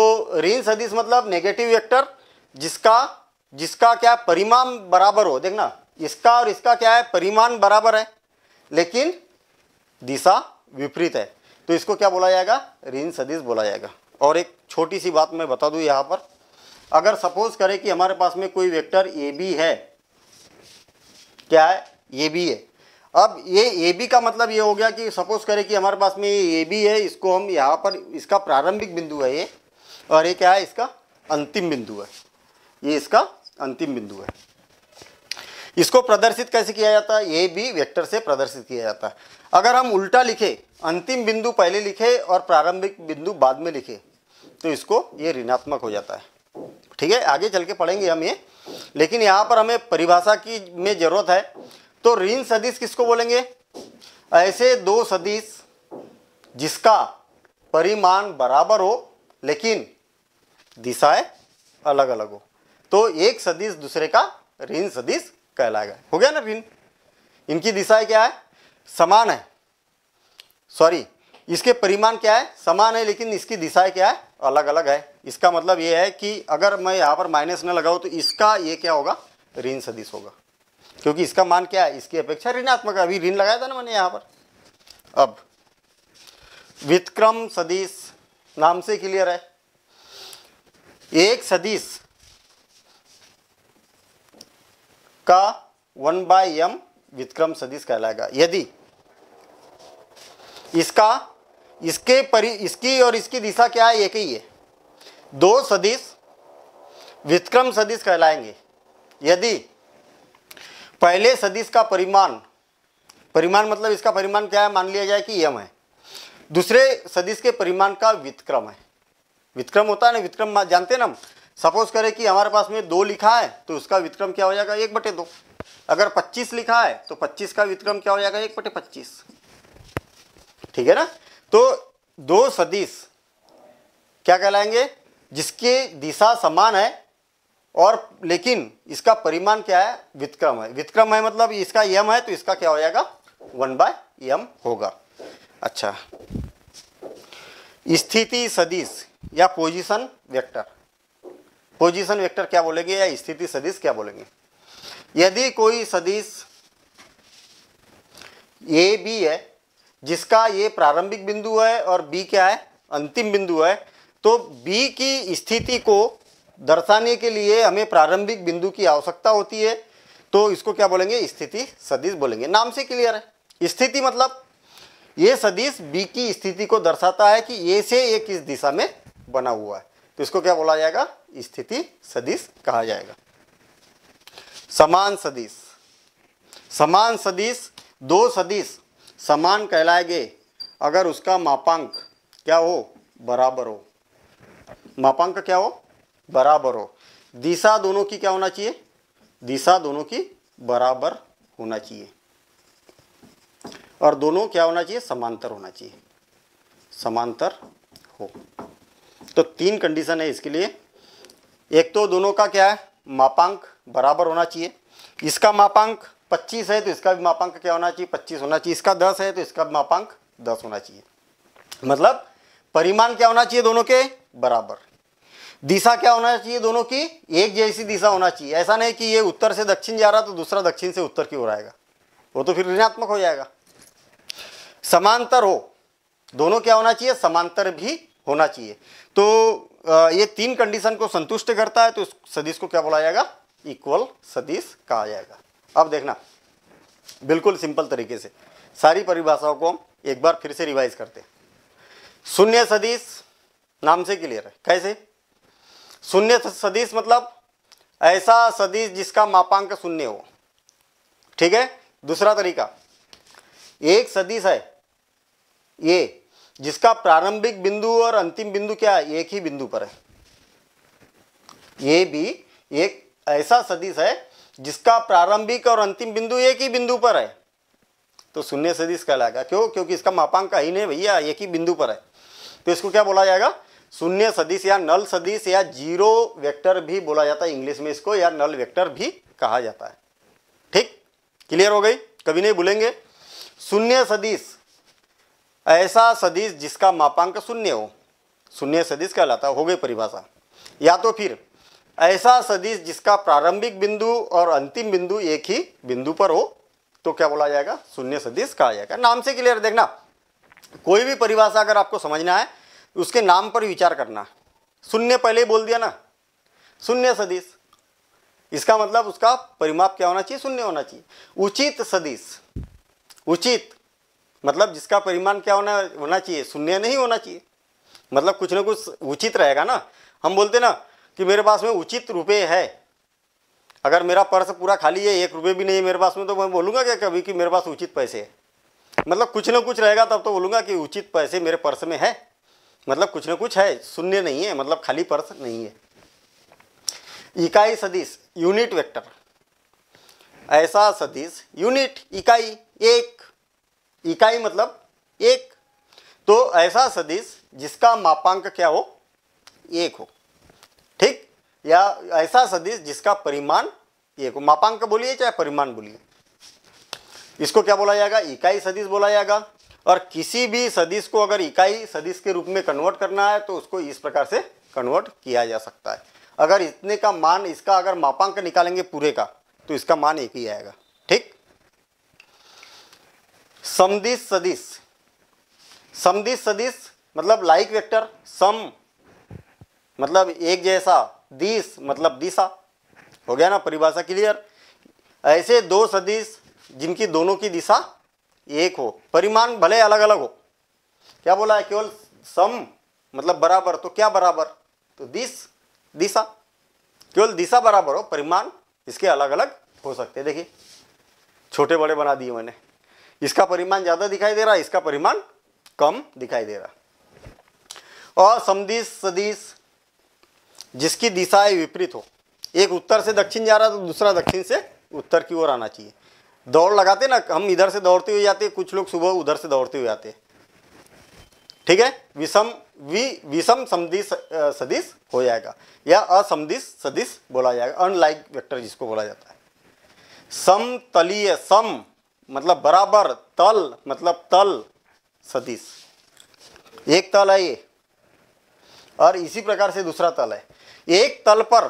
ऋण सदिश मतलब नेगेटिव वेक्टर जिसका जिसका क्या परिमाण बराबर हो देखना इसका और इसका क्या है परिमाण बराबर है लेकिन दिशा विपरीत है तो इसको क्या बोला जाएगा रिन सदिश बोला जाएगा और एक छोटी सी बात मैं बता दूँ यहाँ पर अगर सपोज करें कि हमारे पास में कोई वेक्टर ए बी है क्या है ए बी है अब ये ए बी का मतलब ये हो गया कि सपोज करें कि हमारे पास में ये ए बी है इसको हम यहाँ पर इसका प्रारंभिक बिंदु है ये और ये क्या है इसका अंतिम बिंदु है ये इसका अंतिम बिंदु है इसको प्रदर्शित कैसे किया जाता है ये भी वेक्टर से प्रदर्शित किया जाता है अगर हम उल्टा लिखे अंतिम बिंदु पहले लिखे और प्रारंभिक बिंदु बाद में लिखे तो इसको ये ऋणात्मक हो जाता है ठीक है आगे चल के पढ़ेंगे हम ये लेकिन यहाँ पर हमें परिभाषा की में जरूरत है तो ऋण सदिश किसको बोलेंगे ऐसे दो सदिश जिसका परिमाण बराबर हो लेकिन दिशाएं अलग अलग हो तो एक सदिश दूसरे का ऋण सदिश कहलाएगा हो गया ना भिन्न इनकी दिशाएं क्या है समान है सॉरी इसके परिमाण क्या है समान है लेकिन इसकी दिशाएं क्या है अलग अलग है इसका मतलब ये है कि अगर मैं यहाँ पर माइनस न लगाऊँ तो इसका ये क्या होगा ऋण सदिश होगा क्योंकि इसका मान क्या है इसकी अपेक्षा ऋणात्मक है अभी ऋण लगाया था ना मैंने यहाँ पर अब विक्रम सदिश नाम से क्लियर है एक सदिश का वन बाई एम विक्रम सदिश कहलाएगा यदि इसका इसके परि इसकी और इसकी दिशा क्या है एक ही है दो सदिश विक्रम सदिश कहलाएंगे यदि पहले सदिश का परिमाण परिमाण मतलब इसका परिमाण क्या है मान लिया जाए कि यम है दूसरे सदिश के परिमाण का वितक्रम है विक्रम होता है ना विक्रम जानते हैं ना सपोज करें कि हमारे पास में दो लिखा है तो उसका विक्रम क्या हो जाएगा एक बटे दो अगर पच्चीस लिखा है तो पच्चीस का विक्रम क्या हो जाएगा एक बटे पच्चीस ठीक है ना तो दो सदिश क्या कहलाएंगे जिसके दिशा समान है और लेकिन इसका परिमाण क्या है विक्रम है विक्रम है मतलब इसका यम है तो इसका क्या हो जाएगा वन बाय यम होगा अच्छा स्थिति सदिश या पोजीशन वेक्टर पोजीशन वेक्टर क्या बोलेंगे या स्थिति सदिश क्या बोलेंगे यदि कोई सदिश ए बी है जिसका ये प्रारंभिक बिंदु है और बी क्या है अंतिम बिंदु है तो बी की स्थिति को दर्शाने के लिए हमें प्रारंभिक बिंदु की आवश्यकता होती है तो इसको क्या बोलेंगे स्थिति सदिश बोलेंगे नाम से क्लियर है स्थिति मतलब ये सदिश बी की स्थिति को दर्शाता है कि ए से ये किस दिशा में बना हुआ है तो इसको क्या बोला जाएगा स्थिति सदिश कहा जाएगा समान सदिश समान सदिश दो सदिश समान कहलाएंगे अगर उसका मापांक क्या हो बराबर हो मापांक क्या हो बराबर हो दिशा दोनों की क्या होना चाहिए दिशा दोनों की बराबर होना चाहिए और दोनों क्या होना चाहिए समांतर होना चाहिए समांतर हो तो तीन कंडीशन है इसके लिए एक तो दोनों का क्या है मापांक बराबर होना चाहिए इसका मापांक 25 है तो इसका भी मापांक क्या होना चाहिए 25 होना चाहिए इसका 10 है तो इसका भी मापांक 10 होना चाहिए मतलब परिमाण क्या होना चाहिए दोनों के बराबर दिशा क्या होना चाहिए दोनों की एक जैसी दिशा होना चाहिए ऐसा नहीं कि ये उत्तर से दक्षिण जा रहा तो दूसरा दक्षिण से उत्तर की ओर आएगा वो तो फिर ऋणात्मक हो जाएगा समांतर हो दोनों क्या होना चाहिए समांतर भी होना चाहिए तो ये तीन कंडीशन को संतुष्ट करता है तो इस सदिश को क्या बोला जाएगा इक्वल सदिश कहा जाएगा अब देखना बिल्कुल सिंपल तरीके से सारी परिभाषाओं को हम एक बार फिर से रिवाइज करते हैं शून्य सदिश नाम से क्लियर है कैसे शून्य सदिश मतलब ऐसा सदिश जिसका मापांक शून्य हो ठीक है दूसरा तरीका एक सदिश है ये जिसका प्रारंभिक बिंदु और अंतिम बिंदु क्या है एक ही बिंदु पर है ये भी एक ऐसा सदिश है जिसका प्रारंभिक और अंतिम बिंदु एक ही बिंदु पर है तो शून्य सदिश कहलाएगा क्यों क्योंकि इसका मापांक ही नहीं भैया एक ही बिंदु पर है तो इसको क्या बोला जाएगा शून्य सदिश या नल सदिश या जीरो वेक्टर भी बोला जाता है इंग्लिश में इसको या नल वेक्टर भी कहा जाता है ठीक क्लियर हो गई कभी नहीं भूलेंगे शून्य सदिश ऐसा सदिश जिसका मापांक शून्य हो शून्य सदिश कहलाता हो गई परिभाषा या तो फिर ऐसा सदिश जिसका प्रारंभिक बिंदु और अंतिम बिंदु एक ही बिंदु पर हो तो क्या बोला जाएगा शून्य सदिश कहा जाएगा नाम से क्लियर देखना कोई भी परिभाषा अगर आपको समझना है उसके नाम पर विचार करना शून्य पहले ही बोल दिया ना शून्य सदिश इसका मतलब उसका परिमाप क्या होना चाहिए शून्य होना चाहिए उचित सदिश उचित मतलब जिसका परिमाण क्या होना होना चाहिए शून्य नहीं होना चाहिए मतलब कुछ ना कुछ उचित रहेगा ना हम बोलते ना कि मेरे पास में उचित रुपये है अगर मेरा पर्स पूरा खाली है एक रुपये भी नहीं है मेरे पास में तो मैं बोलूँगा क्या कभी कि मेरे पास उचित पैसे है मतलब कुछ ना कुछ रहेगा तब तो बोलूँगा कि उचित पैसे मेरे पर्स में है मतलब कुछ ना कुछ है शून्य नहीं है मतलब खाली पर्स नहीं है इकाई सदिश यूनिट वेक्टर ऐसा सदिश यूनिट इकाई एक इकाई मतलब एक तो ऐसा सदिश जिसका मापांक क्या हो एक हो ठीक या ऐसा सदिश जिसका परिमाण एक हो मापांक बोलिए चाहे परिमाण बोलिए इसको क्या बोला जाएगा इकाई सदिश बोला जाएगा और किसी भी सदिश को अगर इकाई सदिश के रूप में कन्वर्ट करना है तो उसको इस प्रकार से कन्वर्ट किया जा सकता है अगर इतने का मान इसका अगर मापांक निकालेंगे पूरे का तो इसका मान एक ही आएगा ठीक समदिश सदिश समदिश सदिश मतलब लाइक वेक्टर सम मतलब एक जैसा दिश मतलब दिशा हो गया ना परिभाषा क्लियर ऐसे दो सदिश जिनकी दोनों की दिशा एक हो परिमाण भले अलग अलग हो क्या बोला है केवल सम मतलब बराबर तो क्या बराबर तो दिश दिशा केवल दिशा बराबर हो परिमाण इसके अलग अलग हो सकते देखिए छोटे बड़े बना दिए मैंने इसका परिमाण ज़्यादा दिखाई दे रहा है इसका परिमाण कम दिखाई दे रहा और समदिश सदिश जिसकी दिशाएं विपरीत हो एक उत्तर से दक्षिण जा रहा तो दूसरा दक्षिण से उत्तर की ओर आना चाहिए दौड़ लगाते ना हम इधर से दौड़ते हुए जाते कुछ लोग सुबह उधर से दौड़ते हुए आते ठीक है विषम वि विषम समदिश सदिश हो जाएगा या असमदिश सदिश बोला जाएगा अनलाइक वेक्टर जिसको बोला जाता है समतलीय सम मतलब बराबर तल मतलब तल सदिश एक तल है ये और इसी प्रकार से दूसरा तल है एक तल पर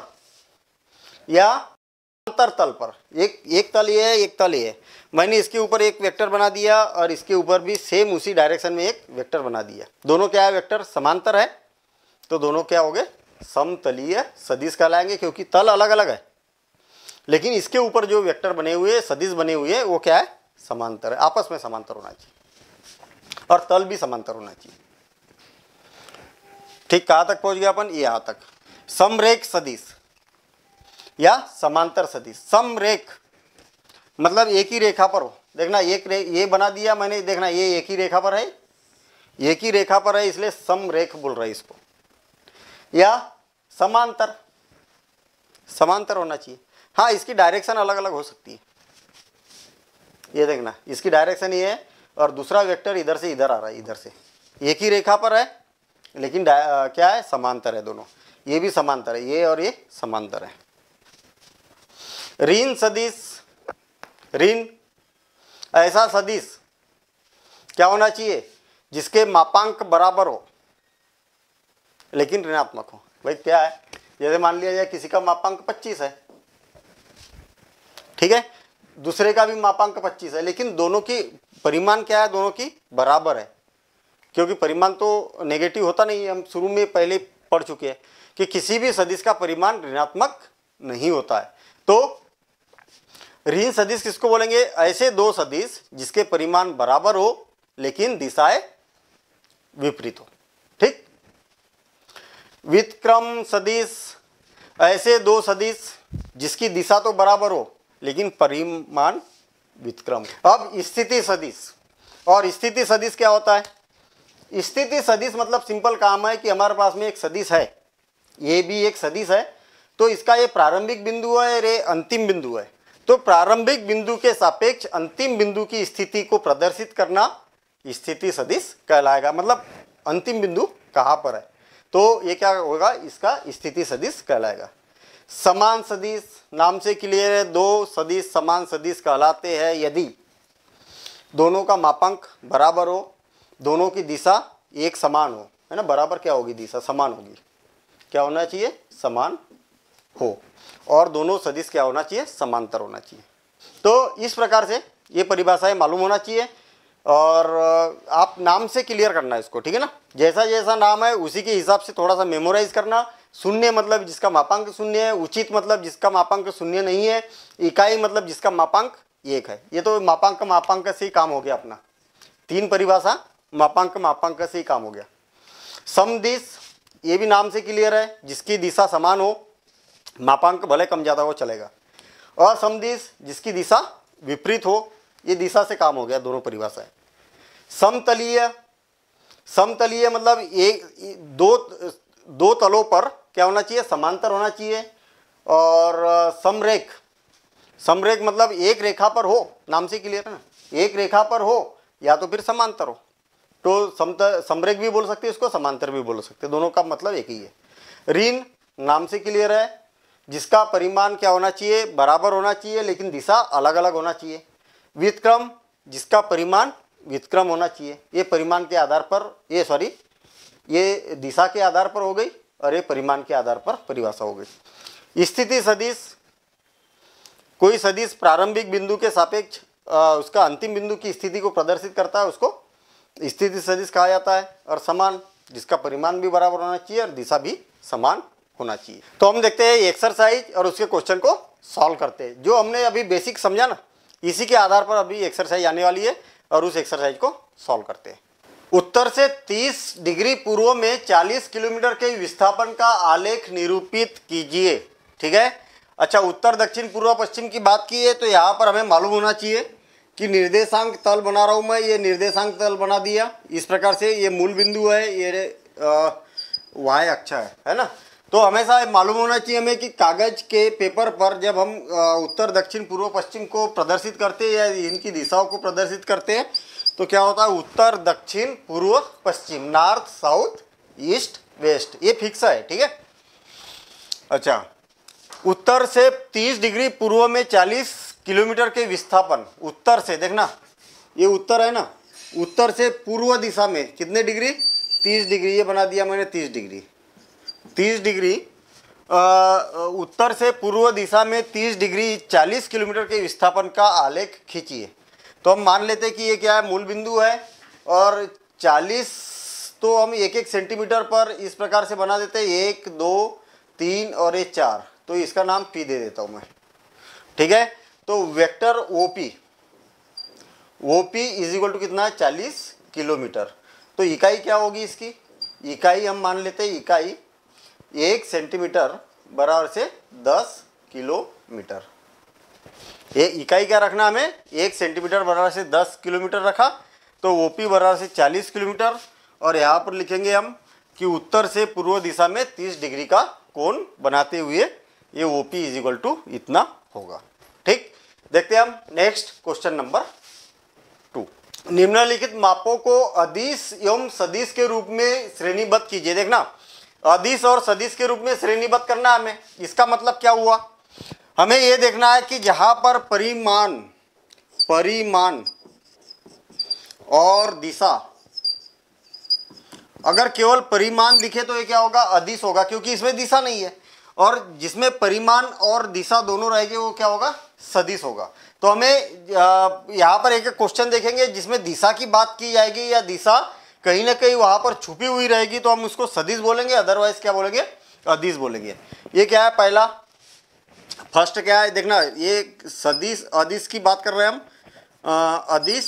या अंतर तल पर एक एक तल ये है एक तल ये है मैंने इसके ऊपर एक वेक्टर बना दिया और इसके ऊपर भी सेम उसी डायरेक्शन में एक वेक्टर बना दिया दोनों क्या है वेक्टर समांतर है तो दोनों क्या हो गए समतलीय सदिश कहलाएंगे क्योंकि तल अलग अलग है लेकिन इसके ऊपर जो वेक्टर बने हुए सदिश बने हुए वो क्या है समांतर है आपस में समांतर होना चाहिए और तल भी समांतर होना चाहिए ठीक कहाँ तक पहुंच गया अपन यहाँ तक समरेख सदिश या समांतर सदिश समरेख मतलब एक ही रेखा पर हो देखना एक रे ये बना दिया मैंने देखना ये एक ही रेखा पर है एक ही रेखा पर है इसलिए समरेख बोल रहा है इसको या समांतर समांतर होना चाहिए हाँ इसकी डायरेक्शन अलग अलग हो सकती है ये देखना इसकी डायरेक्शन ये है और दूसरा वेक्टर इधर से इधर आ रहा है इधर से एक ही रेखा पर है लेकिन आ, क्या है समांतर है दोनों ये भी समांतर है ये और ये समांतर है ऋण सदिश ऋण ऐसा सदिश क्या होना चाहिए जिसके मापांक बराबर हो लेकिन ऋणात्मक हो भाई क्या है जैसे मान लिया जाए किसी का मापांक 25 है ठीक है दूसरे का भी मापांक 25 है लेकिन दोनों की परिमाण क्या है दोनों की बराबर है क्योंकि परिमाण तो नेगेटिव होता नहीं है हम शुरू में पहले पढ़ चुके हैं कि किसी भी सदिश का परिमाण ऋणात्मक नहीं होता है तो ऋण सदिश किसको बोलेंगे ऐसे दो सदिश जिसके परिमाण बराबर हो लेकिन दिशाएं विपरीत हो ठीक विक्रम सदिश ऐसे दो सदिश जिसकी दिशा तो बराबर हो लेकिन परिमाण विक्रम अब स्थिति सदिश और स्थिति सदिश क्या होता है स्थिति सदिश मतलब सिंपल काम है कि हमारे पास में एक सदिश है ये भी एक सदिश है तो इसका ये प्रारंभिक बिंदु है और ये अंतिम बिंदु है तो प्रारंभिक बिंदु के सापेक्ष अंतिम बिंदु की स्थिति को प्रदर्शित करना स्थिति सदिश कहलाएगा मतलब अंतिम बिंदु कहाँ पर है तो ये क्या होगा इसका स्थिति सदिश कहलाएगा समान सदीस नाम से क्लियर है दो सदिश समान सदीश कहलाते हैं यदि दोनों का मापांक बराबर हो दोनों की दिशा एक समान हो है ना बराबर क्या होगी दिशा समान होगी क्या होना चाहिए समान हो और दोनों सदिश क्या होना चाहिए समांतर होना चाहिए तो इस प्रकार से ये परिभाषाएं मालूम होना चाहिए और आप नाम से क्लियर करना है इसको ठीक है ना जैसा जैसा नाम है उसी के हिसाब से थोड़ा सा मेमोराइज करना शून्य मतलब जिसका मापांक शून्य है उचित मतलब जिसका मापांक शून्य नहीं है इकाई मतलब जिसका मापांक एक है ये तो मापांक मापांक से ही काम हो गया अपना तीन परिभाषा मापांक मापांक से ही काम हो गया समदिश ये भी नाम से क्लियर है जिसकी दिशा समान हो मापांक भले कम ज़्यादा हो चलेगा और समदिश जिसकी दिशा विपरीत हो ये दिशा से काम हो गया दोनों परिभाषाएं समतलीय समतलीय मतलब एक दो दो तलों पर क्या होना चाहिए समांतर होना चाहिए और समरेख समरेख मतलब एक रेखा पर हो नाम से क्लियर है ना एक रेखा पर हो या तो फिर समांतर हो तो समत समरेख भी बोल सकते हैं इसको समांतर भी बोल सकते हैं दोनों का मतलब एक ही है ऋण नाम से क्लियर है जिसका परिमाण क्या होना चाहिए बराबर होना चाहिए लेकिन दिशा अलग अलग होना चाहिए वितक्रम जिसका परिमाण वितक्रम होना चाहिए ये परिमाण के आधार पर ये सॉरी ये दिशा के आधार पर हो गई और ये परिमाण के आधार पर परिभाषा हो गई स्थिति सदिश कोई सदिश प्रारंभिक बिंदु के सापेक्ष उसका अंतिम बिंदु की स्थिति को प्रदर्शित करता है उसको स्थिति सदिश कहा जाता है और समान जिसका परिमाण भी बराबर होना चाहिए और दिशा भी समान होना चाहिए तो हम देखते हैं एक्सरसाइज और उसके क्वेश्चन को सॉल्व करते हैं जो हमने अभी बेसिक समझा ना इसी के आधार पर अभी एक्सरसाइज आने वाली है और उस एक्सरसाइज को सॉल्व करते हैं उत्तर से 30 डिग्री पूर्व में 40 किलोमीटर के विस्थापन का आलेख निरूपित कीजिए ठीक है अच्छा उत्तर दक्षिण पूर्व पश्चिम की बात की है तो यहाँ पर हमें मालूम होना चाहिए कि निर्देशांक तल बना रहा हूँ मैं ये निर्देशांक तल बना दिया इस प्रकार से ये मूल बिंदु है ये वहाँ अच्छा है है ना तो हमेशा मालूम होना चाहिए हमें कि कागज़ के पेपर पर जब हम उत्तर दक्षिण पूर्व पश्चिम को प्रदर्शित करते हैं या इनकी दिशाओं को प्रदर्शित करते हैं तो क्या होता है उत्तर दक्षिण पूर्व पश्चिम नॉर्थ साउथ ईस्ट वेस्ट ये फिक्स है ठीक है अच्छा उत्तर से 30 डिग्री पूर्व में 40 किलोमीटर के विस्थापन उत्तर से देखना ये उत्तर है ना उत्तर से पूर्व दिशा में कितने डिग्री 30 डिग्री ये बना दिया मैंने 30 डिग्री 30 डिग्री उत्तर से पूर्व दिशा में 30 डिग्री 40 किलोमीटर के विस्थापन का आलेख खींचिए तो हम मान लेते हैं कि ये क्या है मूल बिंदु है और 40 तो हम एक एक सेंटीमीटर पर इस प्रकार से बना देते हैं एक दो तीन और ये चार तो इसका नाम पी दे देता हूँ मैं ठीक है तो vector O P O P is equal to कितना है चालीस किलोमीटर तो इकाई क्या होगी इसकी इकाई हम मान लेते हैं इकाई एक सेंटीमीटर बराबर से दस किलोमीटर ये इकाई क्या रखना हमें एक सेंटीमीटर बराबर से दस किलोमीटर रखा तो ओ पी बराबर से चालीस किलोमीटर और यहाँ पर लिखेंगे हम कि उत्तर से पूर्व दिशा में तीस डिग्री का कोण बनाते हुए ये O P is equal to इतना होगा ठीक देखते हैं हम नेक्स्ट क्वेश्चन नंबर टू निम्नलिखित मापों को अधिस एवं सदिश के रूप में श्रेणीबद्ध कीजिए देखना अधिस और सदिश के रूप में श्रेणीबद्ध करना हमें इसका मतलब क्या हुआ हमें ये देखना है कि जहाँ पर परिमाण परिमाण और दिशा अगर केवल परिमाण दिखे तो ये क्या होगा अधिस होगा क्योंकि इसमें दिशा नहीं है और जिसमें परिमाण और दिशा दोनों रहेगी वो क्या होगा सदिश होगा तो हमें यहाँ पर एक क्वेश्चन देखेंगे जिसमें दिशा की बात की जाएगी या दिशा कहीं ना कहीं वहाँ पर छुपी हुई रहेगी तो हम उसको सदिश बोलेंगे अदरवाइज क्या बोलेंगे अधिस बोलेंगे ये क्या है पहला फर्स्ट क्या है देखना ये सदीश अदिश की बात कर रहे हैं हम अदिश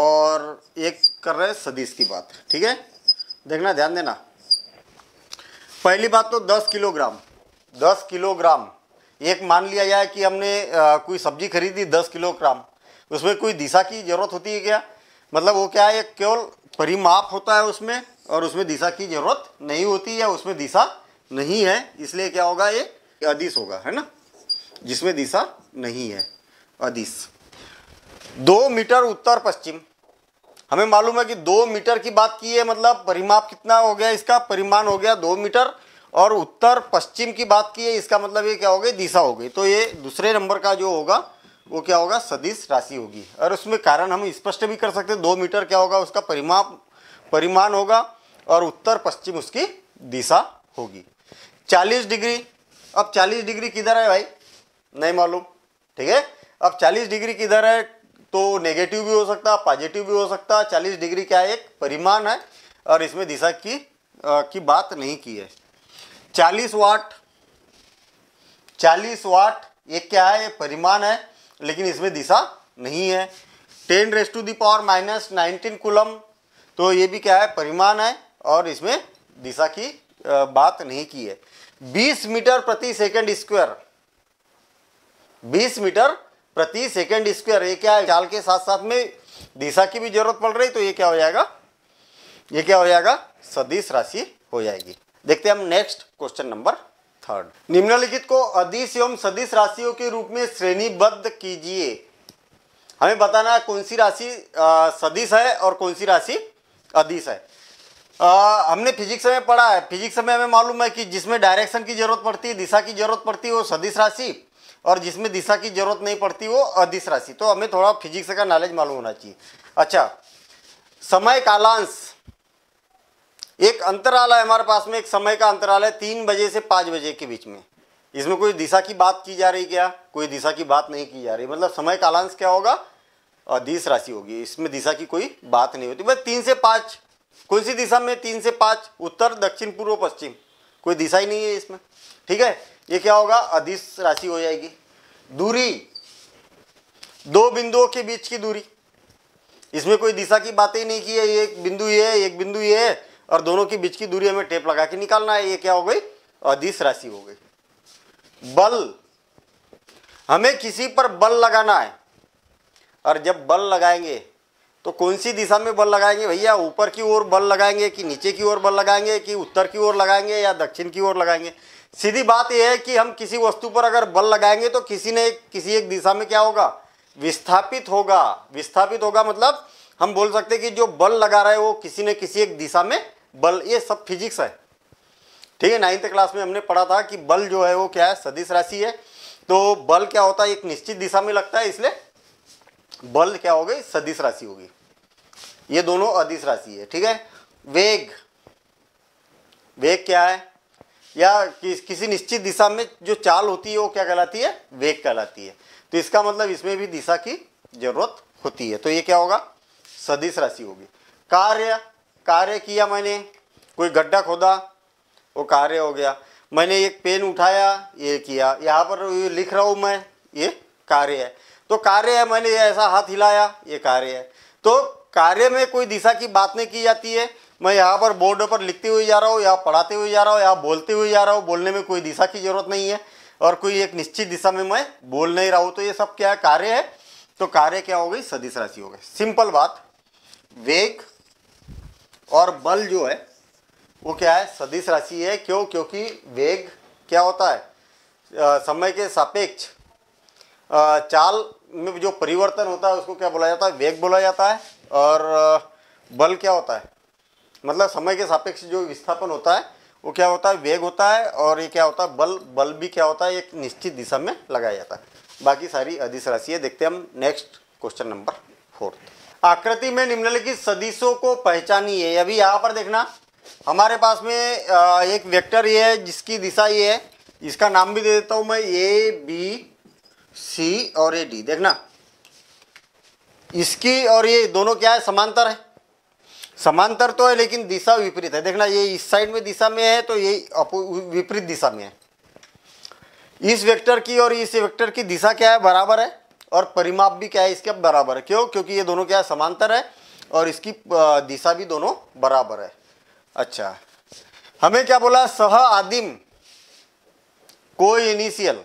और एक कर रहे हैं सदीश की बात ठीक है देखना ध्यान देना पहली बात तो 10 किलोग्राम 10 किलोग्राम एक मान लिया जाए कि हमने आ, कोई सब्जी खरीदी 10 किलोग्राम उसमें कोई दिशा की ज़रूरत होती है क्या मतलब वो क्या है केवल परिमाप होता है उसमें और उसमें दिशा की ज़रूरत नहीं होती या उसमें दिशा नहीं है इसलिए क्या होगा ये अदिश होगा है ना जिसमें दिशा नहीं है अदिश दो मीटर उत्तर पश्चिम हमें मालूम है कि दो मीटर की बात की है मतलब परिमाप कितना हो गया इसका परिमाण हो गया दो मीटर और उत्तर पश्चिम की बात की है इसका मतलब ये क्या हो गई दिशा हो गई तो ये दूसरे नंबर का जो होगा वो क्या होगा सदिश राशि होगी और उसमें कारण हम स्पष्ट भी कर सकते हैं दो मीटर क्या होगा उसका परिमाप परिमाण होगा और उत्तर पश्चिम उसकी दिशा होगी चालीस डिग्री अब 40 डिग्री किधर है भाई नहीं मालूम ठीक है अब 40 डिग्री किधर है तो नेगेटिव भी हो सकता है पॉजिटिव भी हो सकता है चालीस डिग्री क्या एक परिमाण है और इसमें दिशा की आ, की बात नहीं की है चालीस वाट चालीस वाट ये क्या है ये परिमाण है लेकिन इसमें दिशा नहीं है ten raise to the power minus nineteen coulomb तो ये भी क्या है परिमाण है और इसमें दिशा की बात नहीं की है 20 मीटर प्रति सेकंड स्क्वायर 20 मीटर प्रति सेकंड स्क्वायर ये क्या है चाल के साथ साथ में दिशा की भी जरूरत पड़ रही तो ये क्या हो जाएगा ये क्या हो जाएगा सदिश राशि हो जाएगी देखते हैं हम नेक्स्ट क्वेश्चन नंबर थर्ड निम्नलिखित को अदिश एवं सदिश राशियों के रूप में श्रेणीबद्ध कीजिए हमें बताना है कौन सी राशि सदिश है और कौन सी राशि अधिस है आ, हमने फिजिक्स में पढ़ा है फिजिक्स में हमें मालूम है कि जिसमें डायरेक्शन की जरूरत पड़ती है दिशा की जरूरत पड़ती है वो सदिश राशि और जिसमें दिशा की जरूरत नहीं पड़ती वो अदिश राशि तो हमें थोड़ा फिजिक्स का नॉलेज मालूम होना चाहिए अच्छा समय कालांश एक अंतराल है हमारे पास में एक समय का अंतराल है तीन बजे से पाँच बजे के बीच में इसमें कोई दिशा की बात की जा रही क्या कोई दिशा की बात नहीं की जा रही मतलब समय कालांश क्या होगा अधिस राशि होगी इसमें दिशा की कोई बात नहीं होती बस तीन से पाँच कौन सी दिशा में तीन से पाँच उत्तर दक्षिण पूर्व पश्चिम कोई दिशा ही नहीं है इसमें ठीक है ये क्या होगा अधिस राशि हो जाएगी दूरी दो बिंदुओं के बीच की दूरी इसमें कोई दिशा की बातें ही नहीं की है एक बिंदु ये है एक बिंदु ये है और दोनों के बीच की दूरी हमें टेप लगा के निकालना है ये क्या हो गई अधिस राशि हो गई बल हमें किसी पर बल लगाना है और जब बल लगाएंगे तो कौन सी दिशा में बल लगाएंगे भैया ऊपर की ओर बल लगाएंगे कि नीचे की ओर बल लगाएंगे कि उत्तर की ओर लगाएंगे या दक्षिण की ओर लगाएंगे सीधी बात यह है कि हम किसी वस्तु पर अगर बल लगाएंगे तो किसी ने किसी एक दिशा में क्या होगा विस्थापित होगा विस्थापित होगा मतलब हम बोल सकते हैं कि जो बल लगा रहा है वो किसी ने किसी एक दिशा में बल ये सब फिजिक्स है ठीक है नाइन्थ क्लास में हमने पढ़ा था कि बल जो है वो क्या है सदिश राशि है तो बल क्या होता है एक निश्चित दिशा में लगता है इसलिए बल क्या हो गई सदिश राशि होगी ये दोनों अदिश राशि है ठीक है वेग वेग क्या है या कि, किसी निश्चित दिशा में जो चाल होती है वो क्या कहलाती है वेग कहलाती है तो इसका मतलब इसमें भी दिशा की जरूरत होती है तो ये क्या होगा सदिश राशि होगी कार्य कार्य किया मैंने कोई गड्ढा खोदा वो कार्य हो गया मैंने एक पेन उठाया ये किया यहाँ पर लिख रहा हूँ मैं ये कार्य है तो कार्य है मैंने ऐसा हाथ हिलाया ये कार्य है तो कार्य में कोई दिशा की बात नहीं की जाती है मैं यहाँ पर बोर्ड पर लिखते हुए जा रहा हूँ यहाँ पढ़ाते हुए जा रहा हूँ यहाँ बोलते हुए जा रहा हूँ बोलने में कोई दिशा की जरूरत नहीं है और कोई एक निश्चित दिशा में मैं बोल नहीं रहा हूँ तो ये सब क्या है कार्य है तो कार्य क्या हो गई सदिश राशि हो गई सिंपल बात वेग और बल जो है वो क्या है सदिश राशि है क्यों क्योंकि वेग क्या होता है आ, समय के सापेक्ष चाल में जो परिवर्तन होता है उसको क्या बोला जाता है वेग बोला जाता है और बल क्या होता है मतलब समय के सापेक्ष जो विस्थापन होता है वो क्या होता है वेग होता है और ये क्या होता है बल बल भी क्या होता है एक निश्चित दिशा में लगाया जाता है बाकी सारी अधिस राशि है देखते हैं हम नेक्स्ट क्वेश्चन नंबर फोर्थ आकृति में निम्नलिखित सदिशों को पहचानी है अभी यहाँ पर देखना हमारे पास में एक वेक्टर ये है जिसकी दिशा ये है इसका नाम भी दे देता हूँ मैं ए बी सी और ये डी देखना इसकी और ये दोनों क्या है समांतर है समांतर तो है लेकिन दिशा विपरीत है देखना ये इस साइड में दिशा में है तो ये विपरीत दिशा में है इस वेक्टर की और इस वेक्टर की दिशा क्या है बराबर है और परिमाप भी क्या है इसके बराबर है क्यों क्योंकि ये दोनों क्या है समांतर है और इसकी दिशा भी दोनों बराबर है अच्छा हमें क्या बोला सह आदिम को इनिशियल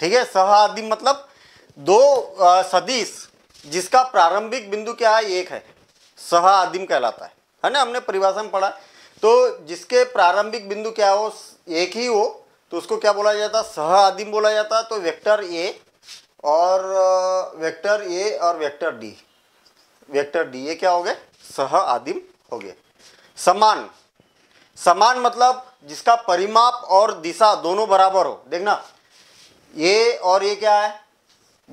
ठीक है सह आदिम मतलब दो सदीश जिसका प्रारंभिक बिंदु क्या है एक है सह आदिम कहलाता है है ना हमने परिभाषा में पढ़ा तो जिसके प्रारंभिक बिंदु क्या हो एक ही हो तो उसको क्या बोला जाता सह आदिम बोला जाता तो वेक्टर ए और वेक्टर ए और वेक्टर डी वेक्टर डी ये क्या हो गए सह आदिम हो गए समान समान मतलब जिसका परिमाप और दिशा दोनों बराबर हो देखना ए और ये क्या है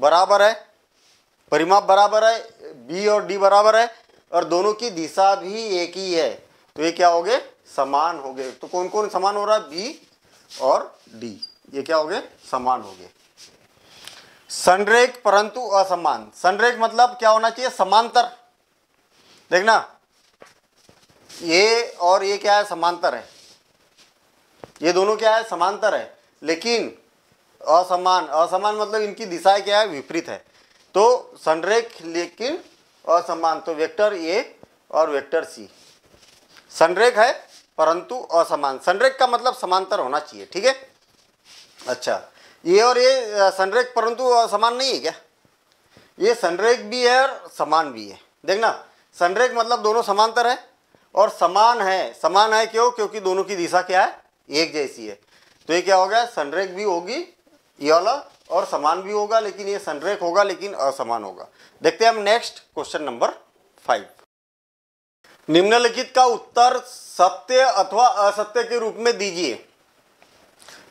बराबर है परिमाप बराबर है बी और डी बराबर है और दोनों की दिशा भी एक ही है तो ये क्या हो गए समान हो गए तो कौन कौन समान हो रहा है बी और डी ये क्या हो गए समान हो गए संरेख परंतु असमान संरेख मतलब क्या होना चाहिए समांतर देखना ये और ये क्या है समांतर है ये दोनों क्या है समांतर है लेकिन असमान असमान मतलब इनकी दिशाएं क्या है विपरीत है तो संरेख लेकिन असमान तो वेक्टर ए और वेक्टर सी संरेख है परंतु असमान संरेख का मतलब समांतर होना चाहिए ठीक है अच्छा ये और ये संरेख परंतु असमान नहीं है क्या ये संरेख भी है और समान भी है देखना संरेख मतलब दोनों समांतर है और समान है समान है क्यों क्योंकि दोनों की दिशा क्या है एक जैसी है तो ये क्या हो गया संरेख भी होगी ये वाला और समान भी होगा लेकिन ये सनरेक होगा लेकिन असमान होगा देखते हैं हम नेक्स्ट क्वेश्चन नंबर फाइव निम्नलिखित का उत्तर सत्य अथवा असत्य के रूप में दीजिए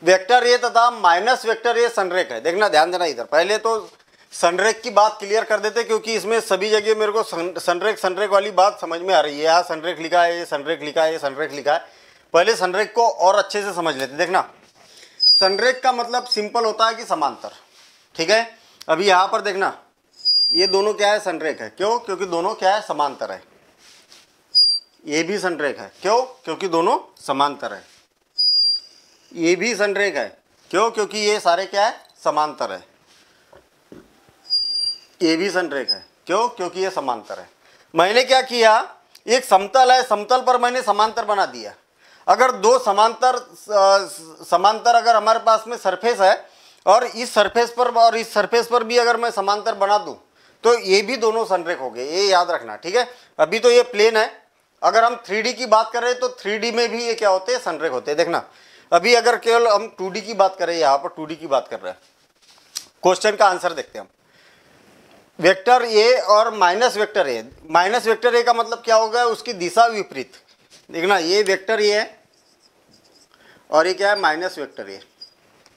वेक्टर ए तथा माइनस वेक्टर ए सनरेक है देखना ध्यान देना इधर पहले तो सनरेक की बात क्लियर कर देते क्योंकि इसमें सभी जगह मेरे को सनरेक सनरेक वाली बात समझ में आ रही है यहाँ सनरेक लिखा है ये सनरेक लिखा है ये सनरेक लिखा है पहले सनरेक को और अच्छे से समझ लेते देखना संरेख का मतलब सिंपल होता है कि समांतर ठीक है अभी यहाँ पर देखना ये दोनों क्या है संरेख है क्यों क्योंकि दोनों क्या है समांतर है ये भी संरेख है क्यों क्योंकि दोनों समांतर है ये भी संरेख है क्यों क्योंकि ये सारे क्या है समांतर है ये भी संरेख है क्यों क्योंकि ये समांतर है मैंने क्या किया एक समतल है समतल पर मैंने समांतर बना दिया अगर दो समांतर समांतर अगर हमारे पास में सरफेस है और इस सरफेस पर और इस सरफेस पर भी अगर मैं समांतर बना दूं तो ये भी दोनों सनरेक हो गए ये याद रखना ठीक है अभी तो ये प्लेन है अगर हम थ्री की बात करें तो थ्री में भी ये क्या होते हैं सनरेक होते हैं देखना अभी अगर केवल हम टू की बात करें यहाँ पर टू की बात कर रहे हैं क्वेश्चन का आंसर देखते हैं हम वेक्टर ए और minus vector A minus vector A का मतलब क्या होगा उसकी दिशा विपरीत देखना ये वेक्टर ये है और ये क्या है माइनस वेक्टर ये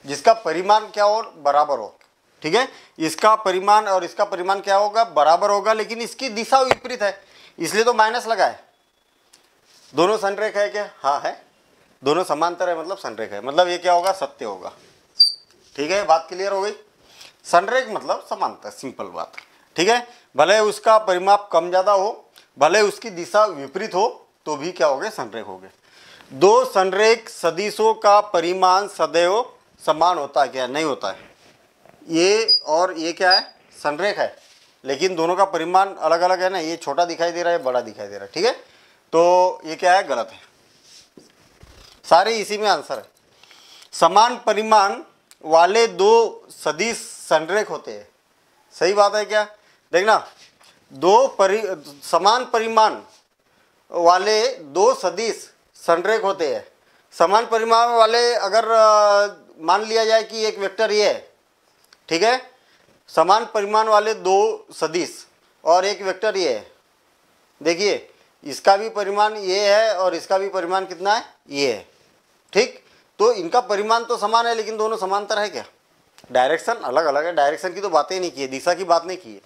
जिसका परिमाण क्या हो बराबर हो ठीक है इसका परिमाण और इसका परिमाण क्या होगा बराबर होगा लेकिन इसकी दिशा विपरीत है इसलिए तो माइनस लगा है दोनों संरेख है क्या हाँ है दोनों समांतर है मतलब संरेख है मतलब ये क्या होगा सत्य होगा ठीक है बात क्लियर हो गई संरेख मतलब समांतर सिंपल बात ठीक है भले उसका परिमाप कम ज़्यादा हो भले उसकी दिशा विपरीत हो तो भी क्या हो गए संरेख हो गए दो संरेख सदिशों का परिमाण सदैव समान होता है क्या नहीं होता है ये और ये क्या है संरेख है लेकिन दोनों का परिमाण अलग अलग है ना ये छोटा दिखाई दे रहा है बड़ा दिखाई दे रहा है ठीक है तो ये क्या है गलत है सारे इसी में आंसर है समान परिमाण वाले दो सदिश संरेख होते हैं सही बात है क्या देखना दो परि समान परिमाण वाले दो सदिश संरेख होते हैं समान परिमाण वाले अगर मान लिया जाए कि एक वेक्टर ये है ठीक है समान परिमाण वाले दो सदिश और एक वेक्टर ये है देखिए इसका भी परिमाण ये है और इसका भी परिमाण कितना है ये है ठीक तो इनका परिमाण तो समान है लेकिन दोनों समांतर है क्या डायरेक्शन अलग अलग है डायरेक्शन की तो बातें नहीं की है दिशा की बात नहीं की है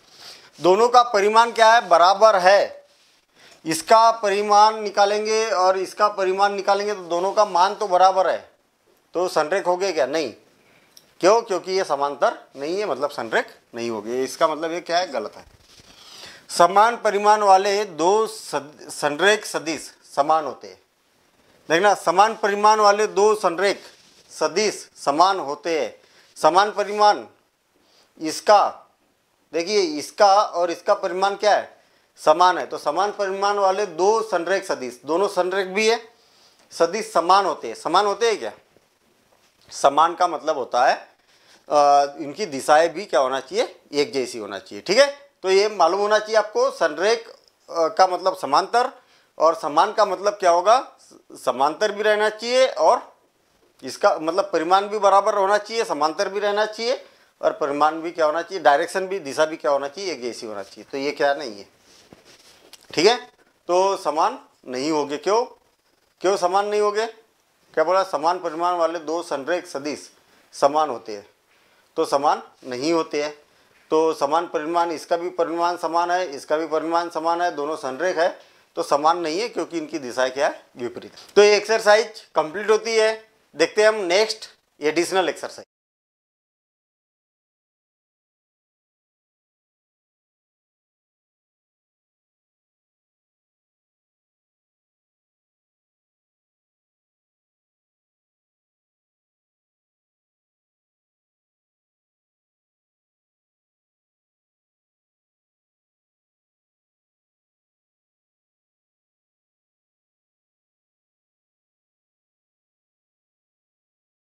दोनों का परिमाण क्या है बराबर है इसका परिमाण निकालेंगे और इसका परिमाण निकालेंगे तो दोनों का मान तो बराबर है तो संरेख हो गया क्या नहीं क्यों क्योंकि ये समांतर नहीं है मतलब संरेख नहीं हो गया इसका मतलब ये क्या है गलत है समान परिमाण वाले दो संरेख सदिश समान होते हैं देखना समान परिमाण वाले दो संरेख सदिश समान होते हैं समान परिमाण इसका देखिए इसका और इसका परिमाण क्या है समान है तो समान परिमाण वाले दो संरेक सदिश दोनों संरेक भी है सदिश समान होते हैं समान होते हैं क्या समान का मतलब होता है आ, इनकी दिशाएं भी क्या होना चाहिए एक जैसी होना चाहिए ठीक है तो ये मालूम होना चाहिए आपको संरेक का मतलब समांतर और समान का मतलब क्या होगा समांतर भी रहना चाहिए और इसका मतलब परिमाण भी बराबर होना चाहिए समांतर भी रहना चाहिए और परिमाण भी क्या होना चाहिए डायरेक्शन भी दिशा भी क्या होना चाहिए एक जैसी होना चाहिए तो ये क्या नहीं है ठीक है तो समान नहीं होगे क्यों क्यों समान नहीं होगे क्या बोला समान परिमाण वाले दो संरेख सदिश समान होते हैं तो समान नहीं होते हैं तो समान परिमाण इसका भी परिमाण समान है इसका भी परिमाण समान है दोनों संरेख है तो समान नहीं है क्योंकि इनकी दिशा क्या है विपरीत तो ये एक्सरसाइज कंप्लीट होती है देखते हैं हम नेक्स्ट एडिशनल एक्सरसाइज